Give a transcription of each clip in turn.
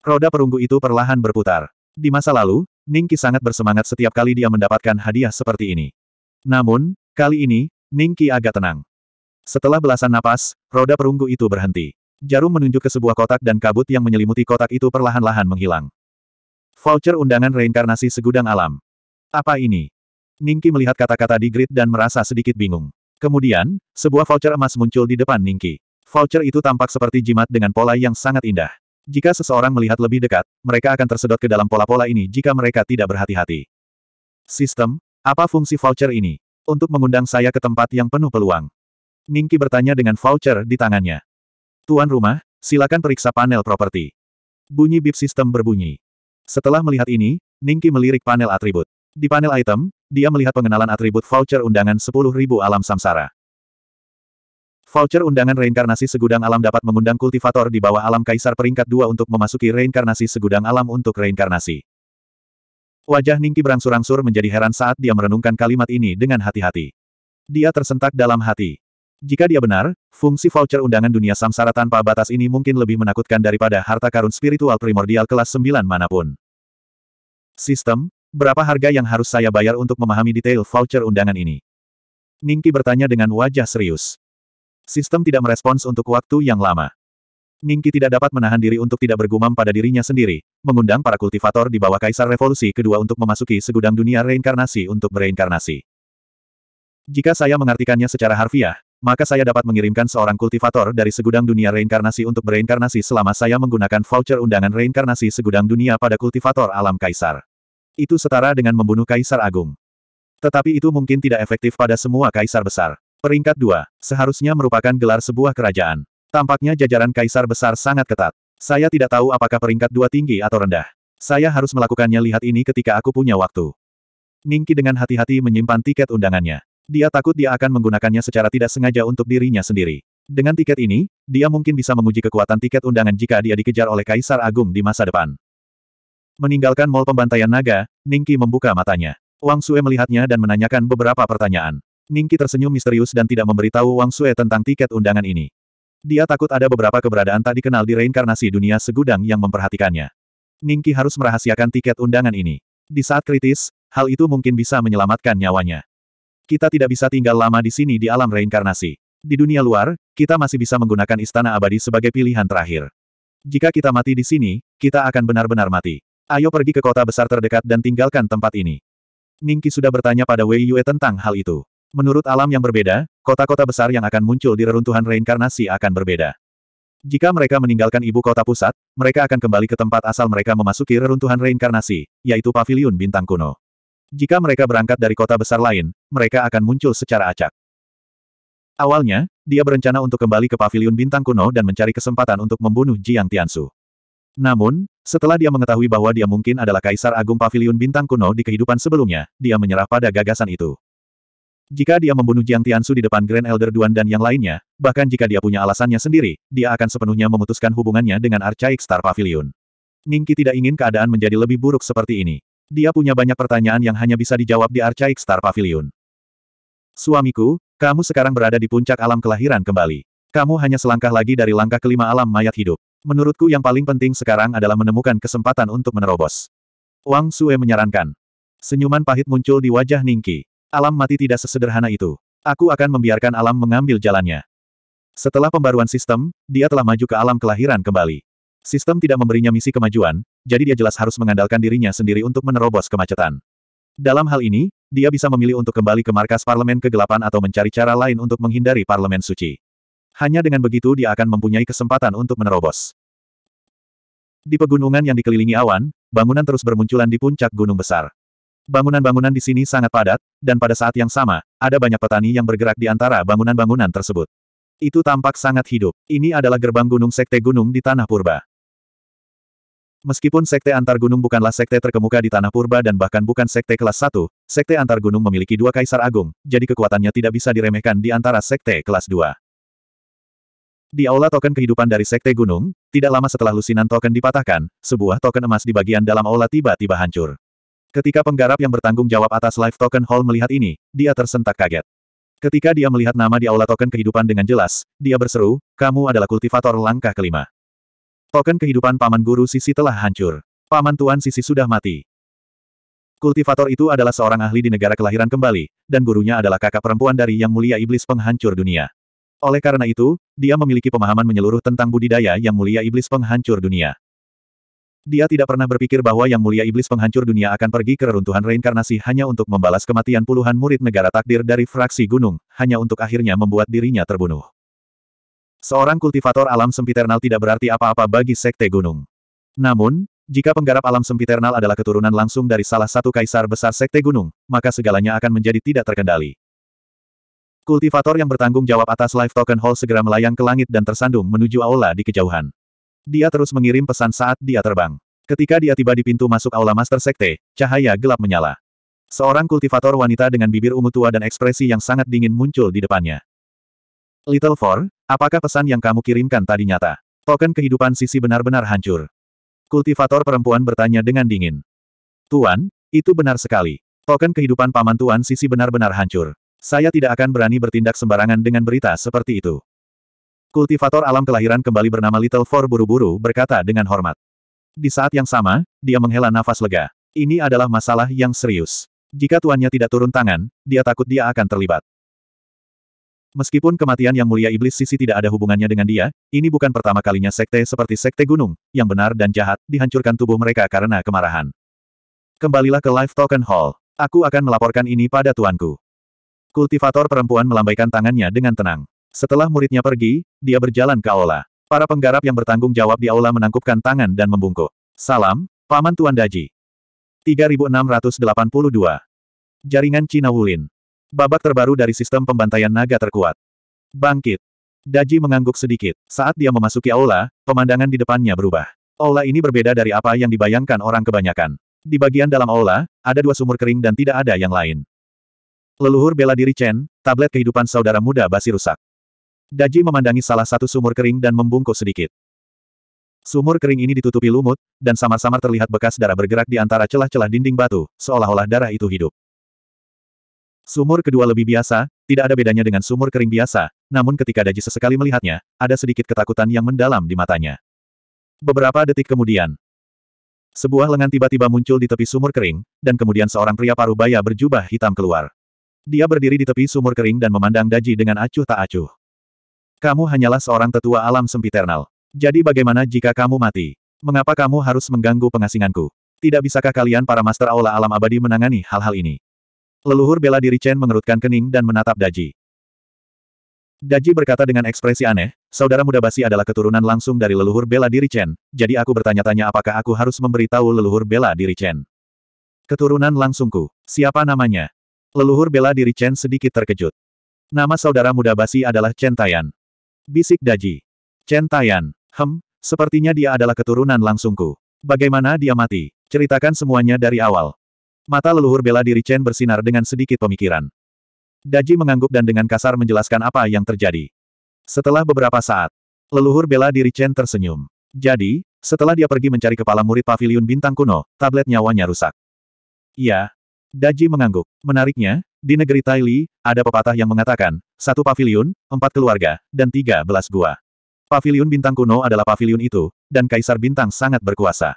Roda perunggu itu perlahan berputar. Di masa lalu, Ningki sangat bersemangat setiap kali dia mendapatkan hadiah seperti ini. Namun, kali ini, Ningki agak tenang. Setelah belasan napas, roda perunggu itu berhenti. Jarum menunjuk ke sebuah kotak dan kabut yang menyelimuti kotak itu perlahan-lahan menghilang. Voucher undangan reinkarnasi segudang alam. Apa ini? Ningki melihat kata-kata di grid dan merasa sedikit bingung. Kemudian, sebuah voucher emas muncul di depan Ningki. Voucher itu tampak seperti jimat dengan pola yang sangat indah. Jika seseorang melihat lebih dekat, mereka akan tersedot ke dalam pola-pola ini jika mereka tidak berhati-hati. Sistem, apa fungsi voucher ini? Untuk mengundang saya ke tempat yang penuh peluang. Ningki bertanya dengan voucher di tangannya. Tuan rumah, silakan periksa panel properti. Bunyi bip sistem berbunyi. Setelah melihat ini, Ningki melirik panel atribut. Di panel item, dia melihat pengenalan atribut voucher undangan 10.000 alam samsara. Voucher undangan reinkarnasi segudang alam dapat mengundang kultivator di bawah alam kaisar peringkat 2 untuk memasuki reinkarnasi segudang alam untuk reinkarnasi. Wajah Ningki berangsur-angsur menjadi heran saat dia merenungkan kalimat ini dengan hati-hati. Dia tersentak dalam hati. Jika dia benar, fungsi voucher undangan dunia samsara tanpa batas ini mungkin lebih menakutkan daripada harta karun spiritual primordial kelas 9 manapun. Sistem, Berapa harga yang harus saya bayar untuk memahami detail voucher undangan ini? Ningki bertanya dengan wajah serius. Sistem tidak merespons untuk waktu yang lama. Ningki tidak dapat menahan diri untuk tidak bergumam pada dirinya sendiri, mengundang para kultivator di bawah Kaisar Revolusi kedua untuk memasuki segudang dunia reinkarnasi untuk bereinkarnasi. Jika saya mengartikannya secara harfiah, maka saya dapat mengirimkan seorang kultivator dari segudang dunia reinkarnasi untuk bereinkarnasi selama saya menggunakan voucher undangan reinkarnasi segudang dunia pada kultivator alam Kaisar. Itu setara dengan membunuh Kaisar Agung. Tetapi itu mungkin tidak efektif pada semua Kaisar Besar. Peringkat 2, seharusnya merupakan gelar sebuah kerajaan. Tampaknya jajaran kaisar besar sangat ketat. Saya tidak tahu apakah peringkat 2 tinggi atau rendah. Saya harus melakukannya lihat ini ketika aku punya waktu. Ningki dengan hati-hati menyimpan tiket undangannya. Dia takut dia akan menggunakannya secara tidak sengaja untuk dirinya sendiri. Dengan tiket ini, dia mungkin bisa menguji kekuatan tiket undangan jika dia dikejar oleh Kaisar Agung di masa depan. Meninggalkan mall pembantaian naga, Ningki membuka matanya. Wang Sue melihatnya dan menanyakan beberapa pertanyaan. Ningki tersenyum misterius dan tidak memberitahu Wang Sue tentang tiket undangan ini. Dia takut ada beberapa keberadaan tak dikenal di reinkarnasi dunia segudang yang memperhatikannya. Ningki harus merahasiakan tiket undangan ini. Di saat kritis, hal itu mungkin bisa menyelamatkan nyawanya. Kita tidak bisa tinggal lama di sini di alam reinkarnasi. Di dunia luar, kita masih bisa menggunakan istana abadi sebagai pilihan terakhir. Jika kita mati di sini, kita akan benar-benar mati. Ayo pergi ke kota besar terdekat dan tinggalkan tempat ini. Ningki sudah bertanya pada Wei Yue tentang hal itu. Menurut alam yang berbeda, kota-kota besar yang akan muncul di reruntuhan reinkarnasi akan berbeda. Jika mereka meninggalkan ibu kota pusat, mereka akan kembali ke tempat asal mereka memasuki reruntuhan reinkarnasi, yaitu paviliun bintang kuno. Jika mereka berangkat dari kota besar lain, mereka akan muncul secara acak. Awalnya, dia berencana untuk kembali ke paviliun bintang kuno dan mencari kesempatan untuk membunuh Jiang Tiansu. Namun, setelah dia mengetahui bahwa dia mungkin adalah kaisar agung paviliun bintang kuno di kehidupan sebelumnya, dia menyerah pada gagasan itu. Jika dia membunuh Jiang Tiansu di depan Grand Elder Duan dan yang lainnya, bahkan jika dia punya alasannya sendiri, dia akan sepenuhnya memutuskan hubungannya dengan Archaic Star Pavilion. Ningki tidak ingin keadaan menjadi lebih buruk seperti ini. Dia punya banyak pertanyaan yang hanya bisa dijawab di Archaic Star Pavilion. Suamiku, kamu sekarang berada di puncak alam kelahiran kembali. Kamu hanya selangkah lagi dari langkah kelima alam mayat hidup. Menurutku yang paling penting sekarang adalah menemukan kesempatan untuk menerobos. Wang Sue menyarankan. Senyuman pahit muncul di wajah Ningki. Alam mati tidak sesederhana itu. Aku akan membiarkan alam mengambil jalannya. Setelah pembaruan sistem, dia telah maju ke alam kelahiran kembali. Sistem tidak memberinya misi kemajuan, jadi dia jelas harus mengandalkan dirinya sendiri untuk menerobos kemacetan. Dalam hal ini, dia bisa memilih untuk kembali ke markas parlemen kegelapan atau mencari cara lain untuk menghindari parlemen suci. Hanya dengan begitu dia akan mempunyai kesempatan untuk menerobos. Di pegunungan yang dikelilingi awan, bangunan terus bermunculan di puncak gunung besar. Bangunan-bangunan di sini sangat padat, dan pada saat yang sama, ada banyak petani yang bergerak di antara bangunan-bangunan tersebut. Itu tampak sangat hidup. Ini adalah gerbang gunung Sekte Gunung di Tanah Purba. Meskipun sekte antar gunung bukanlah sekte terkemuka di Tanah Purba dan bahkan bukan sekte kelas 1, sekte antar gunung memiliki dua kaisar agung, jadi kekuatannya tidak bisa diremehkan di antara sekte kelas 2. Di aula token kehidupan dari sekte gunung, tidak lama setelah lusinan token dipatahkan, sebuah token emas di bagian dalam aula tiba-tiba hancur. Ketika penggarap yang bertanggung jawab atas Life token hall melihat ini, dia tersentak kaget. Ketika dia melihat nama di aula token kehidupan dengan jelas, dia berseru, kamu adalah kultivator langkah kelima. Token kehidupan Paman Guru Sisi telah hancur. Paman Tuan Sisi sudah mati. Kultivator itu adalah seorang ahli di negara kelahiran kembali, dan gurunya adalah kakak perempuan dari Yang Mulia Iblis Penghancur Dunia. Oleh karena itu, dia memiliki pemahaman menyeluruh tentang budidaya Yang Mulia Iblis Penghancur Dunia. Dia tidak pernah berpikir bahwa Yang Mulia Iblis Penghancur Dunia akan pergi ke reruntuhan reinkarnasi hanya untuk membalas kematian puluhan murid negara takdir dari fraksi gunung, hanya untuk akhirnya membuat dirinya terbunuh. Seorang kultivator alam sempiternal tidak berarti apa-apa bagi sekte gunung. Namun, jika penggarap alam sempiternal adalah keturunan langsung dari salah satu kaisar besar sekte gunung, maka segalanya akan menjadi tidak terkendali. Kultivator yang bertanggung jawab atas life token hall segera melayang ke langit dan tersandung menuju aula di kejauhan. Dia terus mengirim pesan saat dia terbang. Ketika dia tiba di pintu masuk aula Master Sekte, cahaya gelap menyala. Seorang kultivator wanita dengan bibir ungu tua dan ekspresi yang sangat dingin muncul di depannya. Little Four, apakah pesan yang kamu kirimkan tadi nyata? Token kehidupan sisi benar-benar hancur. Kultivator perempuan bertanya dengan dingin. Tuan, itu benar sekali. Token kehidupan paman Tuan sisi benar-benar hancur. Saya tidak akan berani bertindak sembarangan dengan berita seperti itu. Kultivator alam kelahiran kembali bernama Little Four buru-buru berkata dengan hormat. Di saat yang sama, dia menghela nafas lega. Ini adalah masalah yang serius. Jika tuannya tidak turun tangan, dia takut dia akan terlibat. Meskipun kematian yang mulia iblis sisi tidak ada hubungannya dengan dia, ini bukan pertama kalinya sekte seperti sekte gunung, yang benar dan jahat, dihancurkan tubuh mereka karena kemarahan. Kembalilah ke Live Token Hall. Aku akan melaporkan ini pada tuanku. Kultivator perempuan melambaikan tangannya dengan tenang. Setelah muridnya pergi, dia berjalan ke aula. Para penggarap yang bertanggung jawab di aula menangkupkan tangan dan membungkuk. Salam, Paman Tuan Daji. 3682. Jaringan Cina Wulin. Babak terbaru dari sistem pembantaian naga terkuat. Bangkit. Daji mengangguk sedikit. Saat dia memasuki aula, pemandangan di depannya berubah. Aula ini berbeda dari apa yang dibayangkan orang kebanyakan. Di bagian dalam aula, ada dua sumur kering dan tidak ada yang lain. Leluhur bela diri Chen, tablet kehidupan saudara muda basi rusak. Daji memandangi salah satu sumur kering dan membungkuk sedikit. Sumur kering ini ditutupi lumut, dan samar-samar terlihat bekas darah bergerak di antara celah-celah dinding batu, seolah-olah darah itu hidup. Sumur kedua lebih biasa, tidak ada bedanya dengan sumur kering biasa, namun ketika Daji sesekali melihatnya, ada sedikit ketakutan yang mendalam di matanya. Beberapa detik kemudian, sebuah lengan tiba-tiba muncul di tepi sumur kering, dan kemudian seorang pria paruh baya berjubah hitam keluar. Dia berdiri di tepi sumur kering dan memandang Daji dengan acuh tak acuh. Kamu hanyalah seorang tetua alam sempiternal. Jadi bagaimana jika kamu mati? Mengapa kamu harus mengganggu pengasinganku? Tidak bisakah kalian para master aula alam abadi menangani hal-hal ini? Leluhur bela diri Chen mengerutkan kening dan menatap Daji. Daji berkata dengan ekspresi aneh, saudara muda Basi adalah keturunan langsung dari leluhur bela diri Chen, jadi aku bertanya-tanya apakah aku harus memberitahu leluhur bela diri Chen. Keturunan langsungku, siapa namanya? Leluhur bela diri Chen sedikit terkejut. Nama saudara muda Basi adalah Chen Tayan bisik Daji. Chen Tayan, hem, sepertinya dia adalah keturunan langsungku. Bagaimana dia mati? Ceritakan semuanya dari awal. Mata leluhur bela diri Chen bersinar dengan sedikit pemikiran. Daji mengangguk dan dengan kasar menjelaskan apa yang terjadi. Setelah beberapa saat, leluhur bela diri Chen tersenyum. Jadi, setelah dia pergi mencari kepala murid Pavilion bintang kuno, tablet nyawanya rusak. Iya, Daji mengangguk. Menariknya, di negeri Li, ada pepatah yang mengatakan, satu pavilion, empat keluarga, dan tiga belas gua. Pavilion bintang kuno adalah pavilion itu, dan kaisar bintang sangat berkuasa.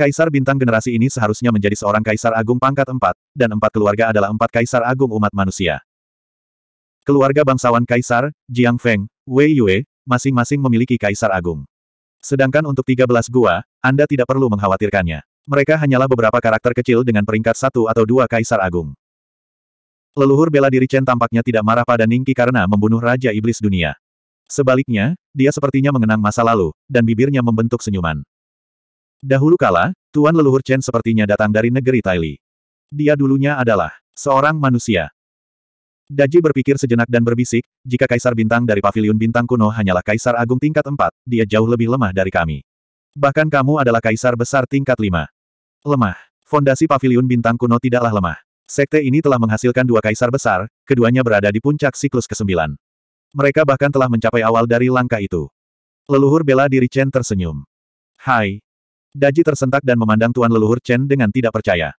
Kaisar bintang generasi ini seharusnya menjadi seorang kaisar agung pangkat empat, dan empat keluarga adalah empat kaisar agung umat manusia. Keluarga bangsawan kaisar, Jiang Feng, Wei Yue, masing-masing memiliki kaisar agung. Sedangkan untuk tiga belas gua, Anda tidak perlu mengkhawatirkannya. Mereka hanyalah beberapa karakter kecil dengan peringkat satu atau dua kaisar agung. Leluhur bela diri Chen tampaknya tidak marah pada Ningki karena membunuh Raja Iblis Dunia. Sebaliknya, dia sepertinya mengenang masa lalu, dan bibirnya membentuk senyuman. Dahulu kala, Tuan Leluhur Chen sepertinya datang dari negeri Taili. Dia dulunya adalah seorang manusia. Daji berpikir sejenak dan berbisik, jika kaisar bintang dari paviliun bintang kuno hanyalah kaisar agung tingkat 4, dia jauh lebih lemah dari kami. Bahkan kamu adalah kaisar besar tingkat lima. Lemah. Fondasi paviliun bintang kuno tidaklah lemah. Sekte ini telah menghasilkan dua kaisar besar, keduanya berada di puncak siklus ke-9. Mereka bahkan telah mencapai awal dari langkah itu. Leluhur bela diri Chen tersenyum. Hai. Daji tersentak dan memandang tuan leluhur Chen dengan tidak percaya.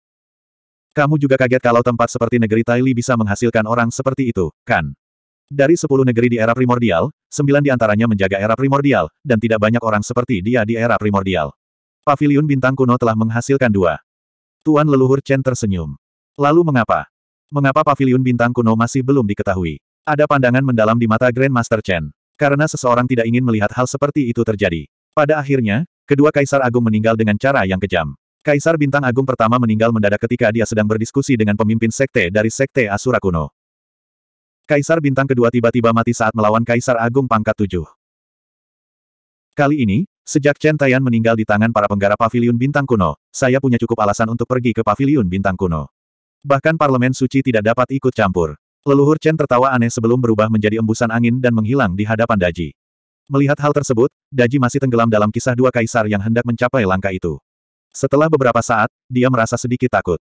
Kamu juga kaget kalau tempat seperti negeri Taili bisa menghasilkan orang seperti itu, kan? Dari sepuluh negeri di era primordial, sembilan di antaranya menjaga era primordial, dan tidak banyak orang seperti dia di era primordial. Pavilion bintang kuno telah menghasilkan dua. Tuan leluhur Chen tersenyum. Lalu mengapa? Mengapa pavilion bintang kuno masih belum diketahui? Ada pandangan mendalam di mata Grand Master Chen. Karena seseorang tidak ingin melihat hal seperti itu terjadi. Pada akhirnya, kedua Kaisar Agung meninggal dengan cara yang kejam. Kaisar Bintang Agung pertama meninggal mendadak ketika dia sedang berdiskusi dengan pemimpin sekte dari Sekte Asura Kuno. Kaisar bintang kedua tiba-tiba mati saat melawan Kaisar Agung pangkat tujuh. Kali ini, sejak Chen Taiyan meninggal di tangan para penggara paviliun bintang kuno, saya punya cukup alasan untuk pergi ke paviliun bintang kuno. Bahkan parlemen suci tidak dapat ikut campur. Leluhur Chen tertawa aneh sebelum berubah menjadi embusan angin dan menghilang di hadapan Daji. Melihat hal tersebut, Daji masih tenggelam dalam kisah dua kaisar yang hendak mencapai langkah itu. Setelah beberapa saat, dia merasa sedikit takut.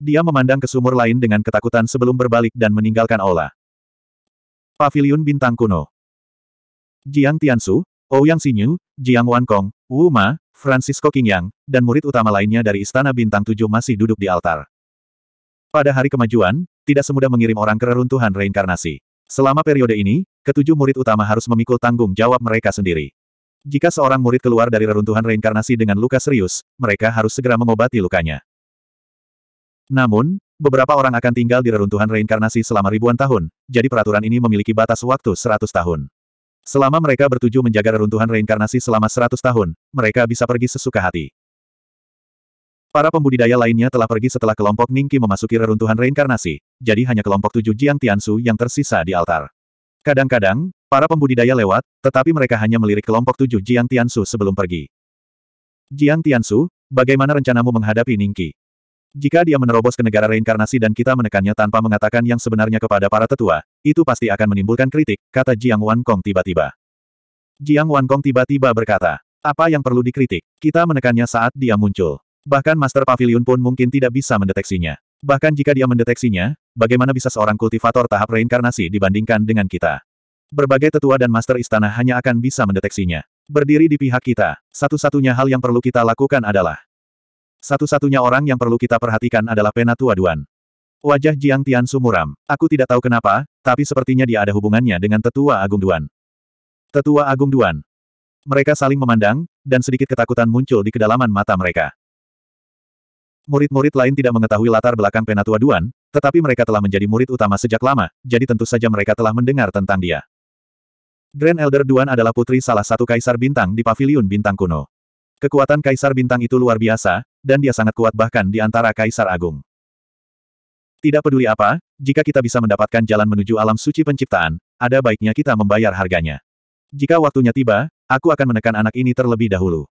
Dia memandang ke sumur lain dengan ketakutan sebelum berbalik dan meninggalkan aula. Paviliun Bintang Kuno Jiang Tianshu, Ouyang oh Xinyu, Jiang Wankong, Wu Ma, Francisco Qingyang, dan murid utama lainnya dari Istana Bintang Tujuh masih duduk di altar. Pada hari kemajuan, tidak semudah mengirim orang ke reruntuhan reinkarnasi. Selama periode ini, ketujuh murid utama harus memikul tanggung jawab mereka sendiri. Jika seorang murid keluar dari reruntuhan reinkarnasi dengan luka serius, mereka harus segera mengobati lukanya. Namun, beberapa orang akan tinggal di reruntuhan reinkarnasi selama ribuan tahun, jadi peraturan ini memiliki batas waktu 100 tahun. Selama mereka bertuju menjaga reruntuhan reinkarnasi selama 100 tahun, mereka bisa pergi sesuka hati. Para pembudidaya lainnya telah pergi setelah kelompok Ningki memasuki reruntuhan reinkarnasi, jadi hanya kelompok tujuh Jiang Tiansu yang tersisa di altar. Kadang-kadang, para pembudidaya lewat, tetapi mereka hanya melirik kelompok tujuh Jiang Tiansu sebelum pergi. Jiang Tiansu, bagaimana rencanamu menghadapi Ningki? Jika dia menerobos ke negara reinkarnasi dan kita menekannya tanpa mengatakan yang sebenarnya kepada para tetua, itu pasti akan menimbulkan kritik, kata Jiang Wan Kong tiba-tiba. Jiang Wan Kong tiba-tiba berkata, apa yang perlu dikritik? Kita menekannya saat dia muncul. Bahkan Master Pavilion pun mungkin tidak bisa mendeteksinya. Bahkan jika dia mendeteksinya, bagaimana bisa seorang kultivator tahap reinkarnasi dibandingkan dengan kita? Berbagai tetua dan Master Istana hanya akan bisa mendeteksinya. Berdiri di pihak kita, satu-satunya hal yang perlu kita lakukan adalah satu-satunya orang yang perlu kita perhatikan adalah Penatua Duan. Wajah Jiang Tian sumuram. Aku tidak tahu kenapa, tapi sepertinya dia ada hubungannya dengan Tetua Agung Duan. Tetua Agung Duan. Mereka saling memandang, dan sedikit ketakutan muncul di kedalaman mata mereka. Murid-murid lain tidak mengetahui latar belakang Penatua Duan, tetapi mereka telah menjadi murid utama sejak lama, jadi tentu saja mereka telah mendengar tentang dia. Grand Elder Duan adalah putri salah satu kaisar bintang di paviliun bintang kuno. Kekuatan kaisar bintang itu luar biasa, dan dia sangat kuat bahkan di antara Kaisar Agung. Tidak peduli apa, jika kita bisa mendapatkan jalan menuju alam suci penciptaan, ada baiknya kita membayar harganya. Jika waktunya tiba, aku akan menekan anak ini terlebih dahulu.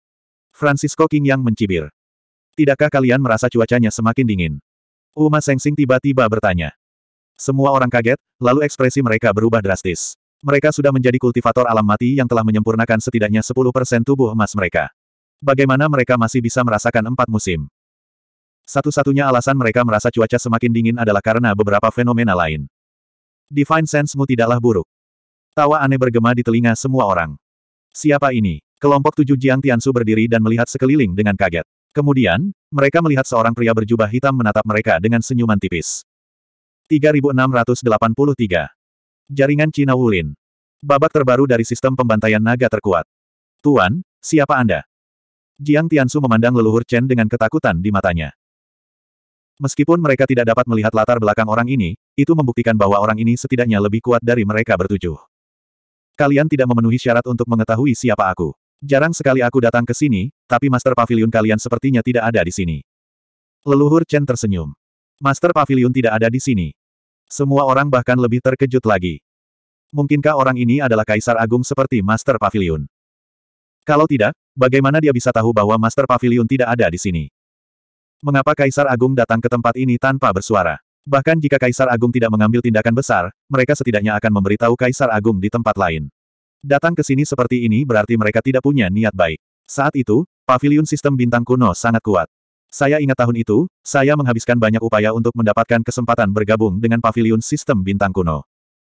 Francisco King yang mencibir. Tidakkah kalian merasa cuacanya semakin dingin? Uma Sengsing tiba-tiba bertanya. Semua orang kaget, lalu ekspresi mereka berubah drastis. Mereka sudah menjadi kultivator alam mati yang telah menyempurnakan setidaknya 10% tubuh emas mereka. Bagaimana mereka masih bisa merasakan empat musim? Satu-satunya alasan mereka merasa cuaca semakin dingin adalah karena beberapa fenomena lain. Divine Sensemu tidaklah buruk. Tawa aneh bergema di telinga semua orang. Siapa ini? Kelompok tujuh Jiang Tiansu berdiri dan melihat sekeliling dengan kaget. Kemudian, mereka melihat seorang pria berjubah hitam menatap mereka dengan senyuman tipis. 3683. Jaringan Cina Wulin. Babak terbaru dari sistem pembantaian naga terkuat. Tuan, siapa Anda? Jiang Tiansu memandang leluhur Chen dengan ketakutan di matanya. Meskipun mereka tidak dapat melihat latar belakang orang ini, itu membuktikan bahwa orang ini setidaknya lebih kuat dari mereka bertujuh. Kalian tidak memenuhi syarat untuk mengetahui siapa aku. Jarang sekali aku datang ke sini, tapi Master Pavilion kalian sepertinya tidak ada di sini. Leluhur Chen tersenyum. Master Pavilion tidak ada di sini. Semua orang bahkan lebih terkejut lagi. Mungkinkah orang ini adalah Kaisar Agung seperti Master Pavilion? Kalau tidak, bagaimana dia bisa tahu bahwa Master Pavilion tidak ada di sini? Mengapa Kaisar Agung datang ke tempat ini tanpa bersuara? Bahkan jika Kaisar Agung tidak mengambil tindakan besar, mereka setidaknya akan memberitahu Kaisar Agung di tempat lain. Datang ke sini seperti ini berarti mereka tidak punya niat baik. Saat itu, pavilion sistem bintang kuno sangat kuat. Saya ingat tahun itu, saya menghabiskan banyak upaya untuk mendapatkan kesempatan bergabung dengan pavilion sistem bintang kuno.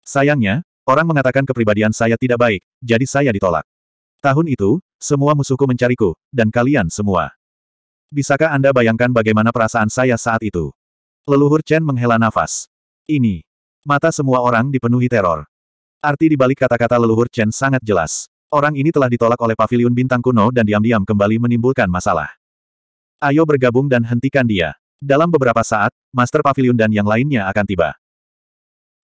Sayangnya, orang mengatakan kepribadian saya tidak baik, jadi saya ditolak. Tahun itu, semua musuhku mencariku, dan kalian semua. Bisakah Anda bayangkan bagaimana perasaan saya saat itu? Leluhur Chen menghela nafas. Ini. Mata semua orang dipenuhi teror. Arti dibalik kata-kata leluhur Chen sangat jelas. Orang ini telah ditolak oleh Pavilion bintang kuno dan diam-diam kembali menimbulkan masalah. Ayo bergabung dan hentikan dia. Dalam beberapa saat, Master Pavilion dan yang lainnya akan tiba.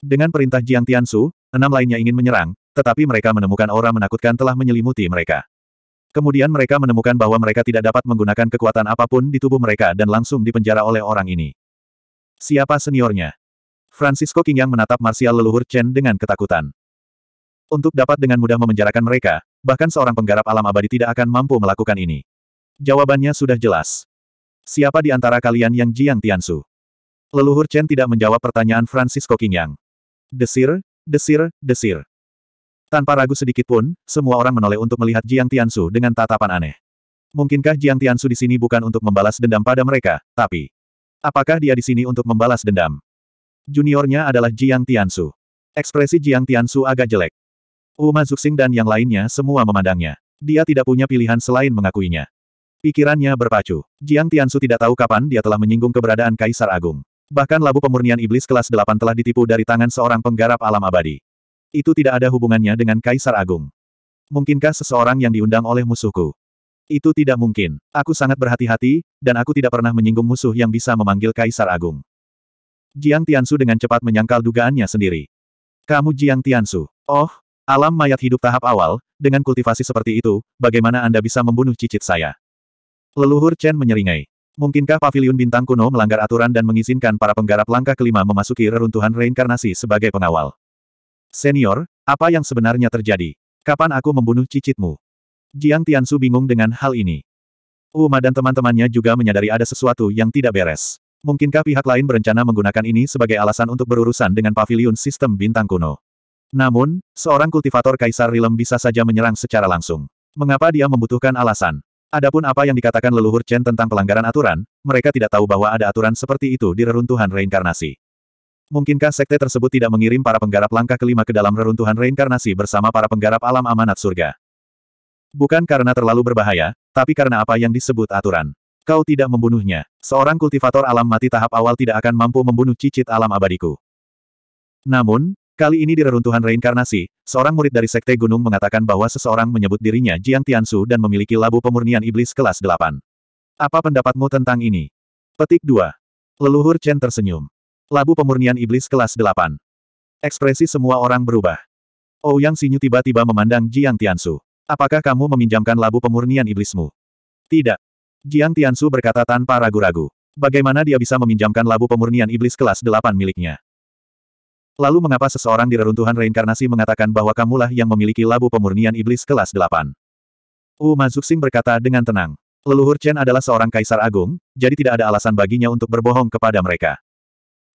Dengan perintah Jiang Tiansu, enam lainnya ingin menyerang, tetapi mereka menemukan aura menakutkan telah menyelimuti mereka. Kemudian mereka menemukan bahwa mereka tidak dapat menggunakan kekuatan apapun di tubuh mereka dan langsung dipenjara oleh orang ini. Siapa seniornya? Francisco yang menatap marsial leluhur Chen dengan ketakutan. Untuk dapat dengan mudah memenjarakan mereka, bahkan seorang penggarap alam abadi tidak akan mampu melakukan ini. Jawabannya sudah jelas. Siapa di antara kalian yang Jiang Tiansu? Leluhur Chen tidak menjawab pertanyaan Francisco Yang. Desir, desir, desir. Tanpa ragu sedikit pun, semua orang menoleh untuk melihat Jiang Tiansu dengan tatapan aneh. Mungkinkah Jiang Tiansu di sini bukan untuk membalas dendam pada mereka, tapi... Apakah dia di sini untuk membalas dendam? Juniornya adalah Jiang Tiansu. Ekspresi Jiang Tiansu agak jelek. Uma Zuxing dan yang lainnya semua memandangnya. Dia tidak punya pilihan selain mengakuinya. Pikirannya berpacu. Jiang Tiansu tidak tahu kapan dia telah menyinggung keberadaan Kaisar Agung. Bahkan labu pemurnian iblis kelas 8 telah ditipu dari tangan seorang penggarap alam abadi. Itu tidak ada hubungannya dengan Kaisar Agung. Mungkinkah seseorang yang diundang oleh musuhku? Itu tidak mungkin. Aku sangat berhati-hati, dan aku tidak pernah menyinggung musuh yang bisa memanggil Kaisar Agung. Jiang Tiansu dengan cepat menyangkal dugaannya sendiri. Kamu Jiang Tiansu. Oh, alam mayat hidup tahap awal, dengan kultivasi seperti itu, bagaimana Anda bisa membunuh cicit saya? Leluhur Chen menyeringai. Mungkinkah paviliun bintang kuno melanggar aturan dan mengizinkan para penggarap langkah kelima memasuki reruntuhan reinkarnasi sebagai pengawal? Senior, apa yang sebenarnya terjadi? Kapan aku membunuh cicitmu? Jiang Tianshu bingung dengan hal ini. Uma dan teman-temannya juga menyadari ada sesuatu yang tidak beres. Mungkinkah pihak lain berencana menggunakan ini sebagai alasan untuk berurusan dengan pavilion sistem bintang kuno? Namun, seorang kultivator Kaisar Rilem bisa saja menyerang secara langsung. Mengapa dia membutuhkan alasan? Adapun apa yang dikatakan leluhur Chen tentang pelanggaran aturan, mereka tidak tahu bahwa ada aturan seperti itu di reruntuhan reinkarnasi. Mungkinkah sekte tersebut tidak mengirim para penggarap langkah kelima ke dalam reruntuhan reinkarnasi bersama para penggarap alam amanat surga? Bukan karena terlalu berbahaya, tapi karena apa yang disebut aturan. Kau tidak membunuhnya. Seorang kultivator alam mati tahap awal tidak akan mampu membunuh cicit alam abadiku. Namun, kali ini di reruntuhan reinkarnasi, seorang murid dari Sekte Gunung mengatakan bahwa seseorang menyebut dirinya Jiang Tiansu dan memiliki labu pemurnian iblis kelas 8. Apa pendapatmu tentang ini? Petik 2. Leluhur Chen tersenyum. Labu pemurnian iblis kelas 8. Ekspresi semua orang berubah. Oh Yang tiba-tiba memandang Jiang Tiansu. Apakah kamu meminjamkan labu pemurnian iblismu? Tidak. Jiang Tiansu berkata tanpa ragu-ragu. Bagaimana dia bisa meminjamkan labu pemurnian iblis kelas 8 miliknya? Lalu mengapa seseorang di reruntuhan reinkarnasi mengatakan bahwa kamulah yang memiliki labu pemurnian iblis kelas 8? U Mazuxing berkata dengan tenang. Leluhur Chen adalah seorang kaisar agung, jadi tidak ada alasan baginya untuk berbohong kepada mereka.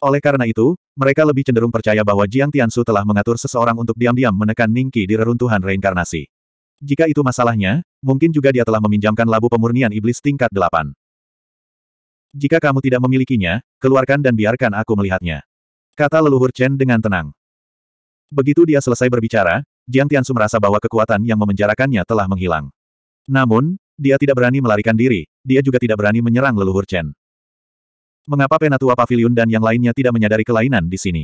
Oleh karena itu, mereka lebih cenderung percaya bahwa Jiang Tiansu telah mengatur seseorang untuk diam-diam menekan Ningqi di reruntuhan reinkarnasi. Jika itu masalahnya, mungkin juga dia telah meminjamkan labu pemurnian iblis tingkat delapan. Jika kamu tidak memilikinya, keluarkan dan biarkan aku melihatnya. Kata leluhur Chen dengan tenang. Begitu dia selesai berbicara, Jiang Tiansu merasa bahwa kekuatan yang memenjarakannya telah menghilang. Namun, dia tidak berani melarikan diri, dia juga tidak berani menyerang leluhur Chen. Mengapa Penatua Pavilion dan yang lainnya tidak menyadari kelainan di sini?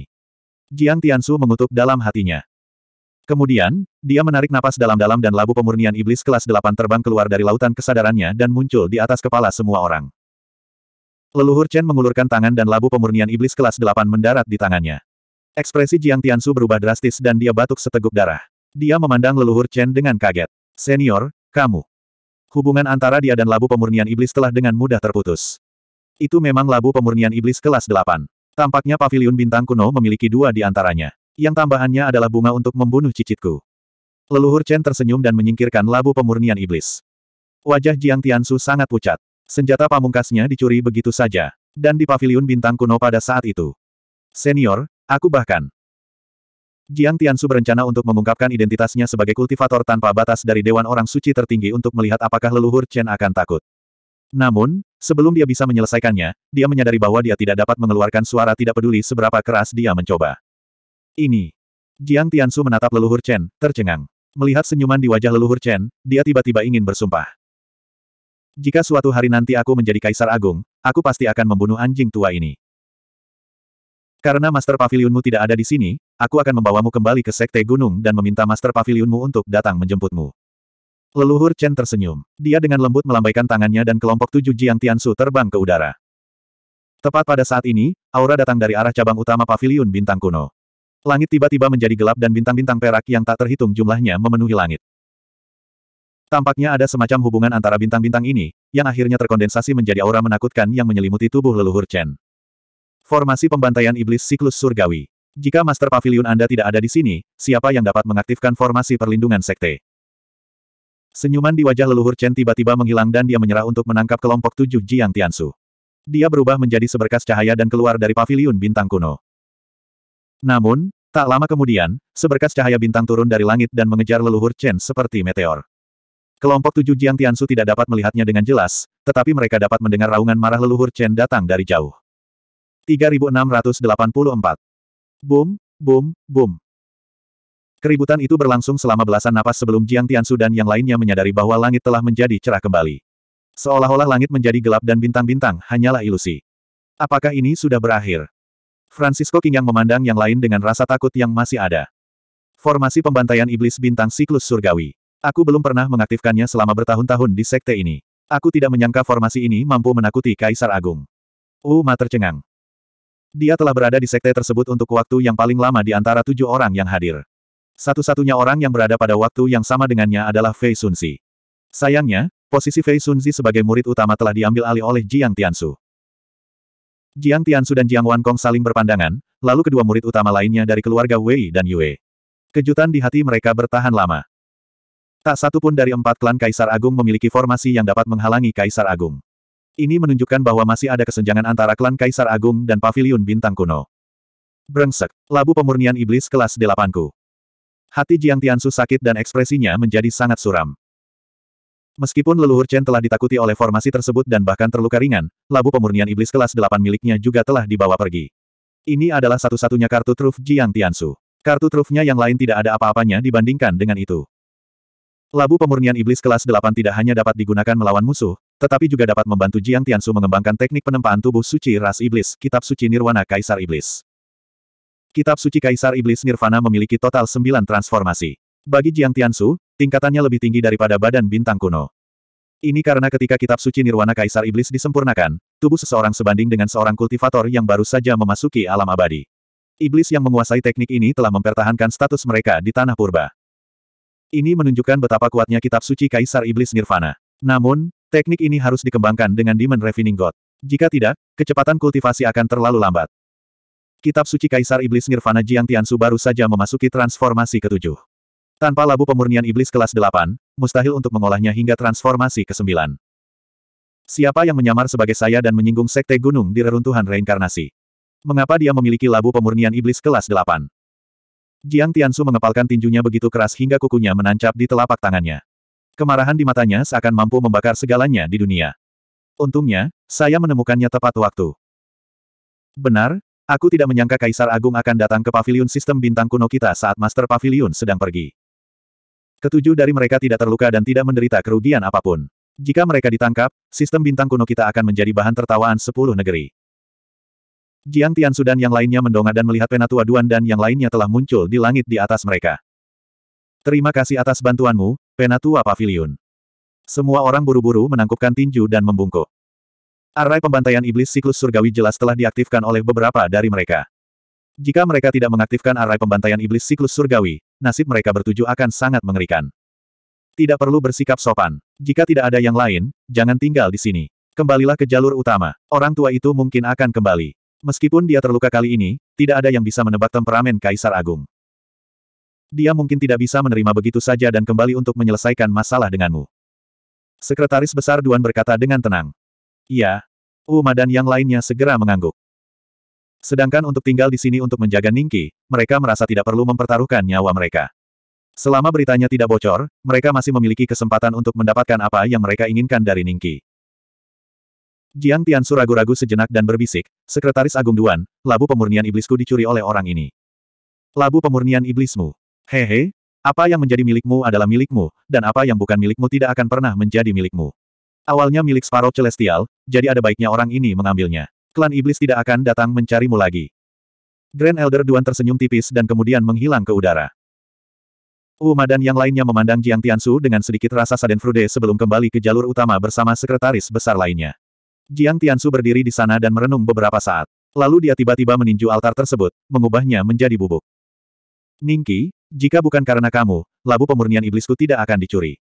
Jiang Tiansu mengutuk dalam hatinya. Kemudian, dia menarik napas dalam-dalam dan labu pemurnian iblis kelas 8 terbang keluar dari lautan kesadarannya dan muncul di atas kepala semua orang. Leluhur Chen mengulurkan tangan dan labu pemurnian iblis kelas 8 mendarat di tangannya. Ekspresi Jiang Tiansu berubah drastis dan dia batuk seteguk darah. Dia memandang leluhur Chen dengan kaget. Senior, kamu. Hubungan antara dia dan labu pemurnian iblis telah dengan mudah terputus. Itu memang labu pemurnian iblis kelas 8. Tampaknya pavilion bintang kuno memiliki dua di antaranya. Yang tambahannya adalah bunga untuk membunuh cicitku. Leluhur Chen tersenyum dan menyingkirkan labu pemurnian iblis. Wajah Jiang Tiansu sangat pucat. Senjata pamungkasnya dicuri begitu saja. Dan di pavilion bintang kuno pada saat itu. Senior, aku bahkan. Jiang Tiansu berencana untuk mengungkapkan identitasnya sebagai kultivator tanpa batas dari Dewan Orang Suci tertinggi untuk melihat apakah leluhur Chen akan takut. Namun, Sebelum dia bisa menyelesaikannya, dia menyadari bahwa dia tidak dapat mengeluarkan suara tidak peduli seberapa keras dia mencoba. Ini. Jiang Tiansu menatap leluhur Chen, tercengang. Melihat senyuman di wajah leluhur Chen, dia tiba-tiba ingin bersumpah. Jika suatu hari nanti aku menjadi kaisar agung, aku pasti akan membunuh anjing tua ini. Karena master pavilionmu tidak ada di sini, aku akan membawamu kembali ke sekte gunung dan meminta master pavilionmu untuk datang menjemputmu. Leluhur Chen tersenyum. Dia dengan lembut melambaikan tangannya dan kelompok tujuh Jiang Tiansu terbang ke udara. Tepat pada saat ini, aura datang dari arah cabang utama paviliun bintang kuno. Langit tiba-tiba menjadi gelap dan bintang-bintang perak yang tak terhitung jumlahnya memenuhi langit. Tampaknya ada semacam hubungan antara bintang-bintang ini, yang akhirnya terkondensasi menjadi aura menakutkan yang menyelimuti tubuh leluhur Chen. Formasi pembantaian iblis siklus surgawi. Jika Master Pavilion Anda tidak ada di sini, siapa yang dapat mengaktifkan formasi perlindungan sekte? Senyuman di wajah leluhur Chen tiba-tiba menghilang dan dia menyerah untuk menangkap kelompok tujuh Jiang Tiansu. Dia berubah menjadi seberkas cahaya dan keluar dari paviliun bintang kuno. Namun, tak lama kemudian, seberkas cahaya bintang turun dari langit dan mengejar leluhur Chen seperti meteor. Kelompok tujuh Jiang Tiansu tidak dapat melihatnya dengan jelas, tetapi mereka dapat mendengar raungan marah leluhur Chen datang dari jauh. 3684 Boom, boom, boom. Keributan itu berlangsung selama belasan napas sebelum Jiang Tianshu dan yang lainnya menyadari bahwa langit telah menjadi cerah kembali. Seolah-olah langit menjadi gelap dan bintang-bintang hanyalah ilusi. Apakah ini sudah berakhir? Francisco King yang memandang yang lain dengan rasa takut yang masih ada. Formasi pembantaian iblis bintang siklus surgawi. Aku belum pernah mengaktifkannya selama bertahun-tahun di sekte ini. Aku tidak menyangka formasi ini mampu menakuti Kaisar Agung. Uma tercengang. Dia telah berada di sekte tersebut untuk waktu yang paling lama di antara tujuh orang yang hadir. Satu-satunya orang yang berada pada waktu yang sama dengannya adalah Fei Sunzi. Sayangnya, posisi Fei Sunzi sebagai murid utama telah diambil alih oleh Jiang Tiansu. Jiang Tiansu dan Jiang Wankong saling berpandangan, lalu kedua murid utama lainnya dari keluarga Wei dan Yue. Kejutan di hati mereka bertahan lama. Tak satu pun dari empat klan Kaisar Agung memiliki formasi yang dapat menghalangi Kaisar Agung. Ini menunjukkan bahwa masih ada kesenjangan antara klan Kaisar Agung dan Paviliun Bintang Kuno. Brengsek, labu pemurnian iblis kelas delapanku. Hati Jiang Tiansu sakit dan ekspresinya menjadi sangat suram. Meskipun leluhur Chen telah ditakuti oleh formasi tersebut dan bahkan terluka ringan, labu pemurnian iblis kelas 8 miliknya juga telah dibawa pergi. Ini adalah satu-satunya kartu truf Jiang Tiansu. Kartu trufnya yang lain tidak ada apa-apanya dibandingkan dengan itu. Labu pemurnian iblis kelas 8 tidak hanya dapat digunakan melawan musuh, tetapi juga dapat membantu Jiang Tiansu mengembangkan teknik penempaan tubuh suci ras iblis, kitab suci Nirwana Kaisar Iblis. Kitab Suci Kaisar Iblis Nirvana memiliki total sembilan transformasi. Bagi Jiang Tiansu, tingkatannya lebih tinggi daripada badan bintang kuno. Ini karena ketika kitab suci Nirwana Kaisar Iblis disempurnakan, tubuh seseorang sebanding dengan seorang kultivator yang baru saja memasuki alam abadi. Iblis yang menguasai teknik ini telah mempertahankan status mereka di tanah purba. Ini menunjukkan betapa kuatnya kitab suci Kaisar Iblis Nirvana. Namun, teknik ini harus dikembangkan dengan Demon Refining God. Jika tidak, kecepatan kultivasi akan terlalu lambat. Kitab Suci Kaisar Iblis Nirvana Jiang Tiansu baru saja memasuki transformasi ketujuh. Tanpa labu pemurnian iblis kelas delapan, mustahil untuk mengolahnya hingga transformasi kesembilan. Siapa yang menyamar sebagai saya dan menyinggung sekte gunung di reruntuhan reinkarnasi? Mengapa dia memiliki labu pemurnian iblis kelas delapan? Jiang Tiansu mengepalkan tinjunya begitu keras hingga kukunya menancap di telapak tangannya. Kemarahan di matanya seakan mampu membakar segalanya di dunia. Untungnya, saya menemukannya tepat waktu. Benar, Aku tidak menyangka Kaisar Agung akan datang ke paviliun sistem bintang kuno kita saat Master Pavilion sedang pergi. Ketujuh dari mereka tidak terluka dan tidak menderita kerugian apapun. Jika mereka ditangkap, sistem bintang kuno kita akan menjadi bahan tertawaan sepuluh negeri. Jiang Tian Sudan yang lainnya mendongak dan melihat Penatua Duan dan yang lainnya telah muncul di langit di atas mereka. Terima kasih atas bantuanmu, Penatua Pavilion. Semua orang buru-buru menangkupkan tinju dan membungkuk. Array pembantaian iblis siklus surgawi jelas telah diaktifkan oleh beberapa dari mereka. Jika mereka tidak mengaktifkan array pembantaian iblis siklus surgawi, nasib mereka bertuju akan sangat mengerikan. Tidak perlu bersikap sopan. Jika tidak ada yang lain, jangan tinggal di sini. Kembalilah ke jalur utama. Orang tua itu mungkin akan kembali. Meskipun dia terluka kali ini, tidak ada yang bisa menebak temperamen Kaisar Agung. Dia mungkin tidak bisa menerima begitu saja dan kembali untuk menyelesaikan masalah denganmu. Sekretaris Besar Duan berkata dengan tenang. Iya. Uma oh, dan yang lainnya segera mengangguk. Sedangkan untuk tinggal di sini untuk menjaga Ningki, mereka merasa tidak perlu mempertaruhkan nyawa mereka. Selama beritanya tidak bocor, mereka masih memiliki kesempatan untuk mendapatkan apa yang mereka inginkan dari Ningki. Jiang Tian ragu-ragu sejenak dan berbisik, Sekretaris Agung Duan, labu pemurnian iblisku dicuri oleh orang ini. Labu pemurnian iblismu. Hehe, apa yang menjadi milikmu adalah milikmu, dan apa yang bukan milikmu tidak akan pernah menjadi milikmu. Awalnya milik Sparrow Celestial, jadi ada baiknya orang ini mengambilnya. Klan Iblis tidak akan datang mencarimu lagi. Grand Elder Duan tersenyum tipis dan kemudian menghilang ke udara. Uma dan yang lainnya memandang Jiang Tiansu dengan sedikit rasa saden frude sebelum kembali ke jalur utama bersama sekretaris besar lainnya. Jiang Tiansu berdiri di sana dan merenung beberapa saat. Lalu dia tiba-tiba meninju altar tersebut, mengubahnya menjadi bubuk. Ningki, jika bukan karena kamu, labu pemurnian iblisku tidak akan dicuri.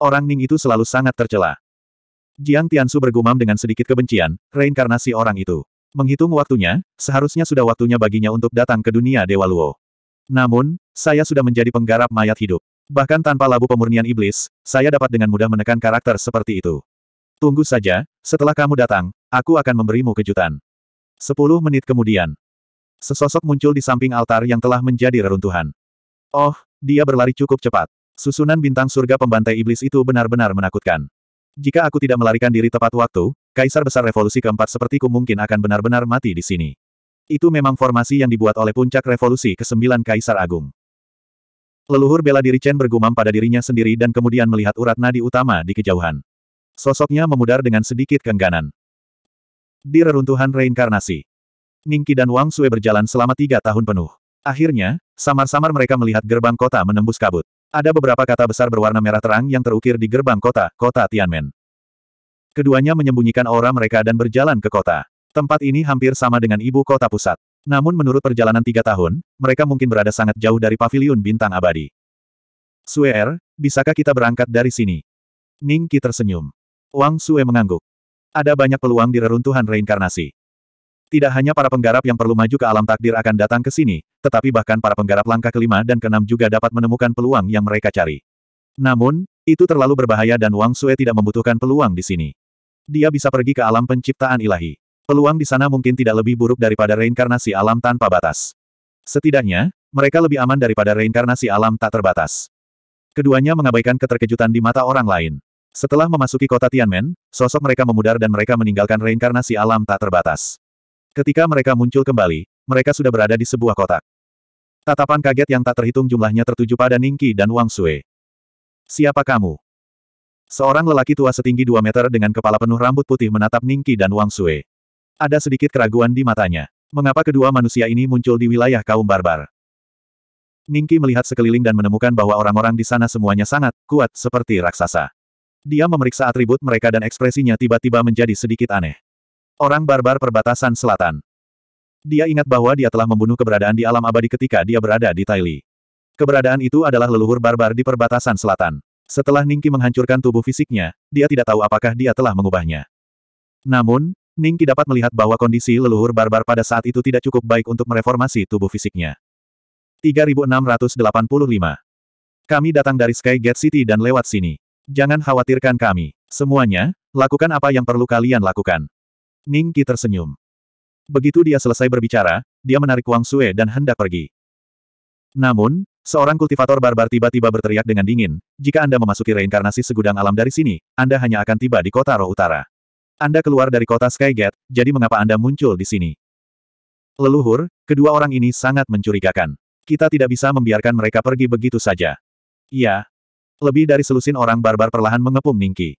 Orang Ning itu selalu sangat tercela. Jiang Tiansu bergumam dengan sedikit kebencian, reinkarnasi orang itu. Menghitung waktunya, seharusnya sudah waktunya baginya untuk datang ke dunia Dewa Luo. Namun, saya sudah menjadi penggarap mayat hidup. Bahkan tanpa labu pemurnian iblis, saya dapat dengan mudah menekan karakter seperti itu. Tunggu saja, setelah kamu datang, aku akan memberimu kejutan. Sepuluh menit kemudian, sesosok muncul di samping altar yang telah menjadi reruntuhan. Oh, dia berlari cukup cepat. Susunan bintang surga pembantai iblis itu benar-benar menakutkan. Jika aku tidak melarikan diri tepat waktu, Kaisar Besar Revolusi keempat sepertiku mungkin akan benar-benar mati di sini. Itu memang formasi yang dibuat oleh puncak revolusi ke-9 Kaisar Agung. Leluhur bela diri Chen bergumam pada dirinya sendiri dan kemudian melihat urat nadi utama di kejauhan. Sosoknya memudar dengan sedikit kengganan. Di reruntuhan reinkarnasi, Ningki dan Wang Sue berjalan selama tiga tahun penuh. Akhirnya, samar-samar mereka melihat gerbang kota menembus kabut. Ada beberapa kata besar berwarna merah terang yang terukir di gerbang kota, kota Tianmen. Keduanya menyembunyikan aura mereka dan berjalan ke kota. Tempat ini hampir sama dengan ibu kota pusat. Namun menurut perjalanan tiga tahun, mereka mungkin berada sangat jauh dari paviliun bintang abadi. Suer, er, bisakah kita berangkat dari sini? Ning Qi tersenyum. Wang Sue mengangguk. Ada banyak peluang di reruntuhan reinkarnasi. Tidak hanya para penggarap yang perlu maju ke alam takdir akan datang ke sini, tetapi bahkan para penggarap langkah kelima dan keenam juga dapat menemukan peluang yang mereka cari. Namun, itu terlalu berbahaya dan Wang Sue tidak membutuhkan peluang di sini. Dia bisa pergi ke alam penciptaan ilahi. Peluang di sana mungkin tidak lebih buruk daripada reinkarnasi alam tanpa batas. Setidaknya, mereka lebih aman daripada reinkarnasi alam tak terbatas. Keduanya mengabaikan keterkejutan di mata orang lain. Setelah memasuki kota Tianmen, sosok mereka memudar dan mereka meninggalkan reinkarnasi alam tak terbatas. Ketika mereka muncul kembali, mereka sudah berada di sebuah kotak. Tatapan kaget yang tak terhitung jumlahnya tertuju pada Ningki dan Wang Sue. Siapa kamu? Seorang lelaki tua setinggi 2 meter dengan kepala penuh rambut putih menatap Ningki dan Wang Sue. Ada sedikit keraguan di matanya. Mengapa kedua manusia ini muncul di wilayah kaum barbar? Ningki melihat sekeliling dan menemukan bahwa orang-orang di sana semuanya sangat kuat seperti raksasa. Dia memeriksa atribut mereka dan ekspresinya tiba-tiba menjadi sedikit aneh. Orang barbar perbatasan selatan. Dia ingat bahwa dia telah membunuh keberadaan di alam abadi ketika dia berada di Taili. Keberadaan itu adalah leluhur barbar di perbatasan selatan. Setelah Ningki menghancurkan tubuh fisiknya, dia tidak tahu apakah dia telah mengubahnya. Namun, Ningki dapat melihat bahwa kondisi leluhur barbar pada saat itu tidak cukup baik untuk mereformasi tubuh fisiknya. 3685 Kami datang dari Sky Gate City dan lewat sini. Jangan khawatirkan kami. Semuanya, lakukan apa yang perlu kalian lakukan. Ning Qi tersenyum. Begitu dia selesai berbicara, dia menarik Wang Sue dan hendak pergi. Namun, seorang kultivator barbar tiba-tiba berteriak dengan dingin, jika Anda memasuki reinkarnasi segudang alam dari sini, Anda hanya akan tiba di kota roh utara. Anda keluar dari kota Sky Gate, jadi mengapa Anda muncul di sini? Leluhur, kedua orang ini sangat mencurigakan. Kita tidak bisa membiarkan mereka pergi begitu saja. Iya. Lebih dari selusin orang barbar perlahan mengepung Ningki.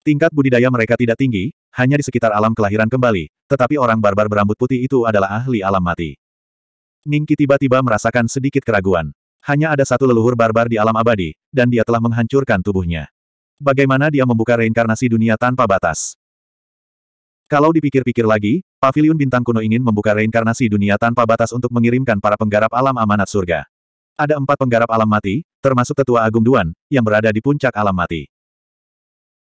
Tingkat budidaya mereka tidak tinggi, hanya di sekitar alam kelahiran kembali, tetapi orang barbar berambut putih itu adalah ahli alam mati. Ningki tiba-tiba merasakan sedikit keraguan. Hanya ada satu leluhur barbar di alam abadi, dan dia telah menghancurkan tubuhnya. Bagaimana dia membuka reinkarnasi dunia tanpa batas? Kalau dipikir-pikir lagi, Paviliun Bintang Kuno ingin membuka reinkarnasi dunia tanpa batas untuk mengirimkan para penggarap alam amanat surga. Ada empat penggarap alam mati, termasuk Tetua Agung Duan, yang berada di puncak alam mati.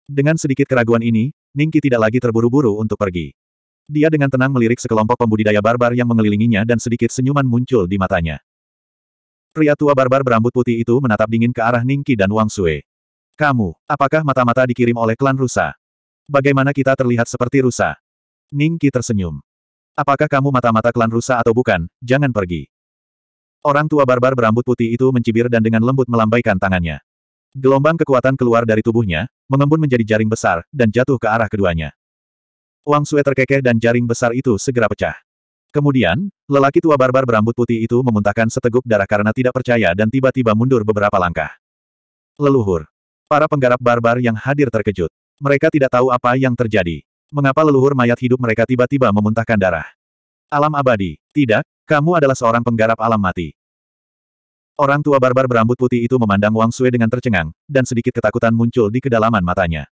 Dengan sedikit keraguan ini, Ningki tidak lagi terburu-buru untuk pergi. Dia dengan tenang melirik sekelompok pembudidaya barbar yang mengelilinginya dan sedikit senyuman muncul di matanya. Pria tua barbar berambut putih itu menatap dingin ke arah Ningki dan Wang Sue. Kamu, apakah mata-mata dikirim oleh klan Rusa? Bagaimana kita terlihat seperti Rusa? Ningki tersenyum. Apakah kamu mata-mata klan Rusa atau bukan, jangan pergi. Orang tua barbar berambut putih itu mencibir dan dengan lembut melambaikan tangannya. Gelombang kekuatan keluar dari tubuhnya, mengembun menjadi jaring besar, dan jatuh ke arah keduanya. Wang Sue terkekeh dan jaring besar itu segera pecah. Kemudian, lelaki tua barbar berambut putih itu memuntahkan seteguk darah karena tidak percaya dan tiba-tiba mundur beberapa langkah. Leluhur. Para penggarap barbar yang hadir terkejut. Mereka tidak tahu apa yang terjadi. Mengapa leluhur mayat hidup mereka tiba-tiba memuntahkan darah? Alam abadi. Tidak, kamu adalah seorang penggarap alam mati. Orang tua barbar berambut putih itu memandang Wang Sui dengan tercengang, dan sedikit ketakutan muncul di kedalaman matanya.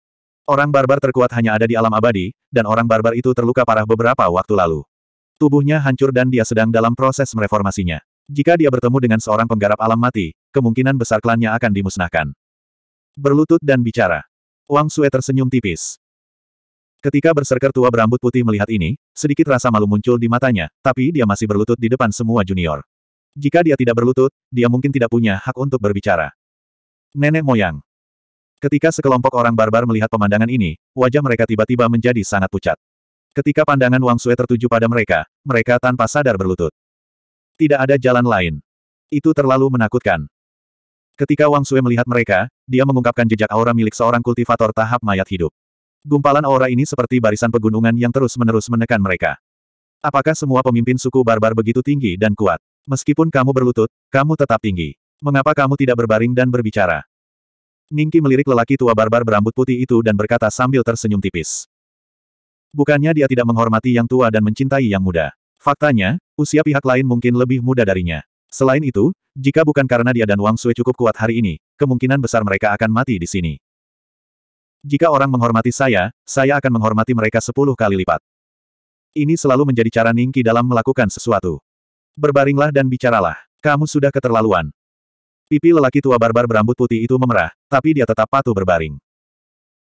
Orang barbar terkuat hanya ada di alam abadi, dan orang barbar itu terluka parah beberapa waktu lalu. Tubuhnya hancur dan dia sedang dalam proses mereformasinya. Jika dia bertemu dengan seorang penggarap alam mati, kemungkinan besar klannya akan dimusnahkan. Berlutut dan bicara. Wang Sui tersenyum tipis. Ketika berserker tua berambut putih melihat ini, sedikit rasa malu muncul di matanya, tapi dia masih berlutut di depan semua junior. Jika dia tidak berlutut, dia mungkin tidak punya hak untuk berbicara. Nenek moyang. Ketika sekelompok orang barbar melihat pemandangan ini, wajah mereka tiba-tiba menjadi sangat pucat. Ketika pandangan Wang Sue tertuju pada mereka, mereka tanpa sadar berlutut. Tidak ada jalan lain. Itu terlalu menakutkan. Ketika Wang Sue melihat mereka, dia mengungkapkan jejak aura milik seorang kultivator tahap mayat hidup. Gumpalan aura ini seperti barisan pegunungan yang terus-menerus menekan mereka. Apakah semua pemimpin suku barbar begitu tinggi dan kuat? Meskipun kamu berlutut, kamu tetap tinggi. Mengapa kamu tidak berbaring dan berbicara? Ningki melirik lelaki tua barbar berambut putih itu dan berkata sambil tersenyum tipis. Bukannya dia tidak menghormati yang tua dan mencintai yang muda. Faktanya, usia pihak lain mungkin lebih muda darinya. Selain itu, jika bukan karena dia dan Wang Sui cukup kuat hari ini, kemungkinan besar mereka akan mati di sini. Jika orang menghormati saya, saya akan menghormati mereka sepuluh kali lipat. Ini selalu menjadi cara Ningki dalam melakukan sesuatu berbaringlah dan bicaralah. Kamu sudah keterlaluan. Pipi lelaki tua barbar berambut putih itu memerah, tapi dia tetap patuh berbaring.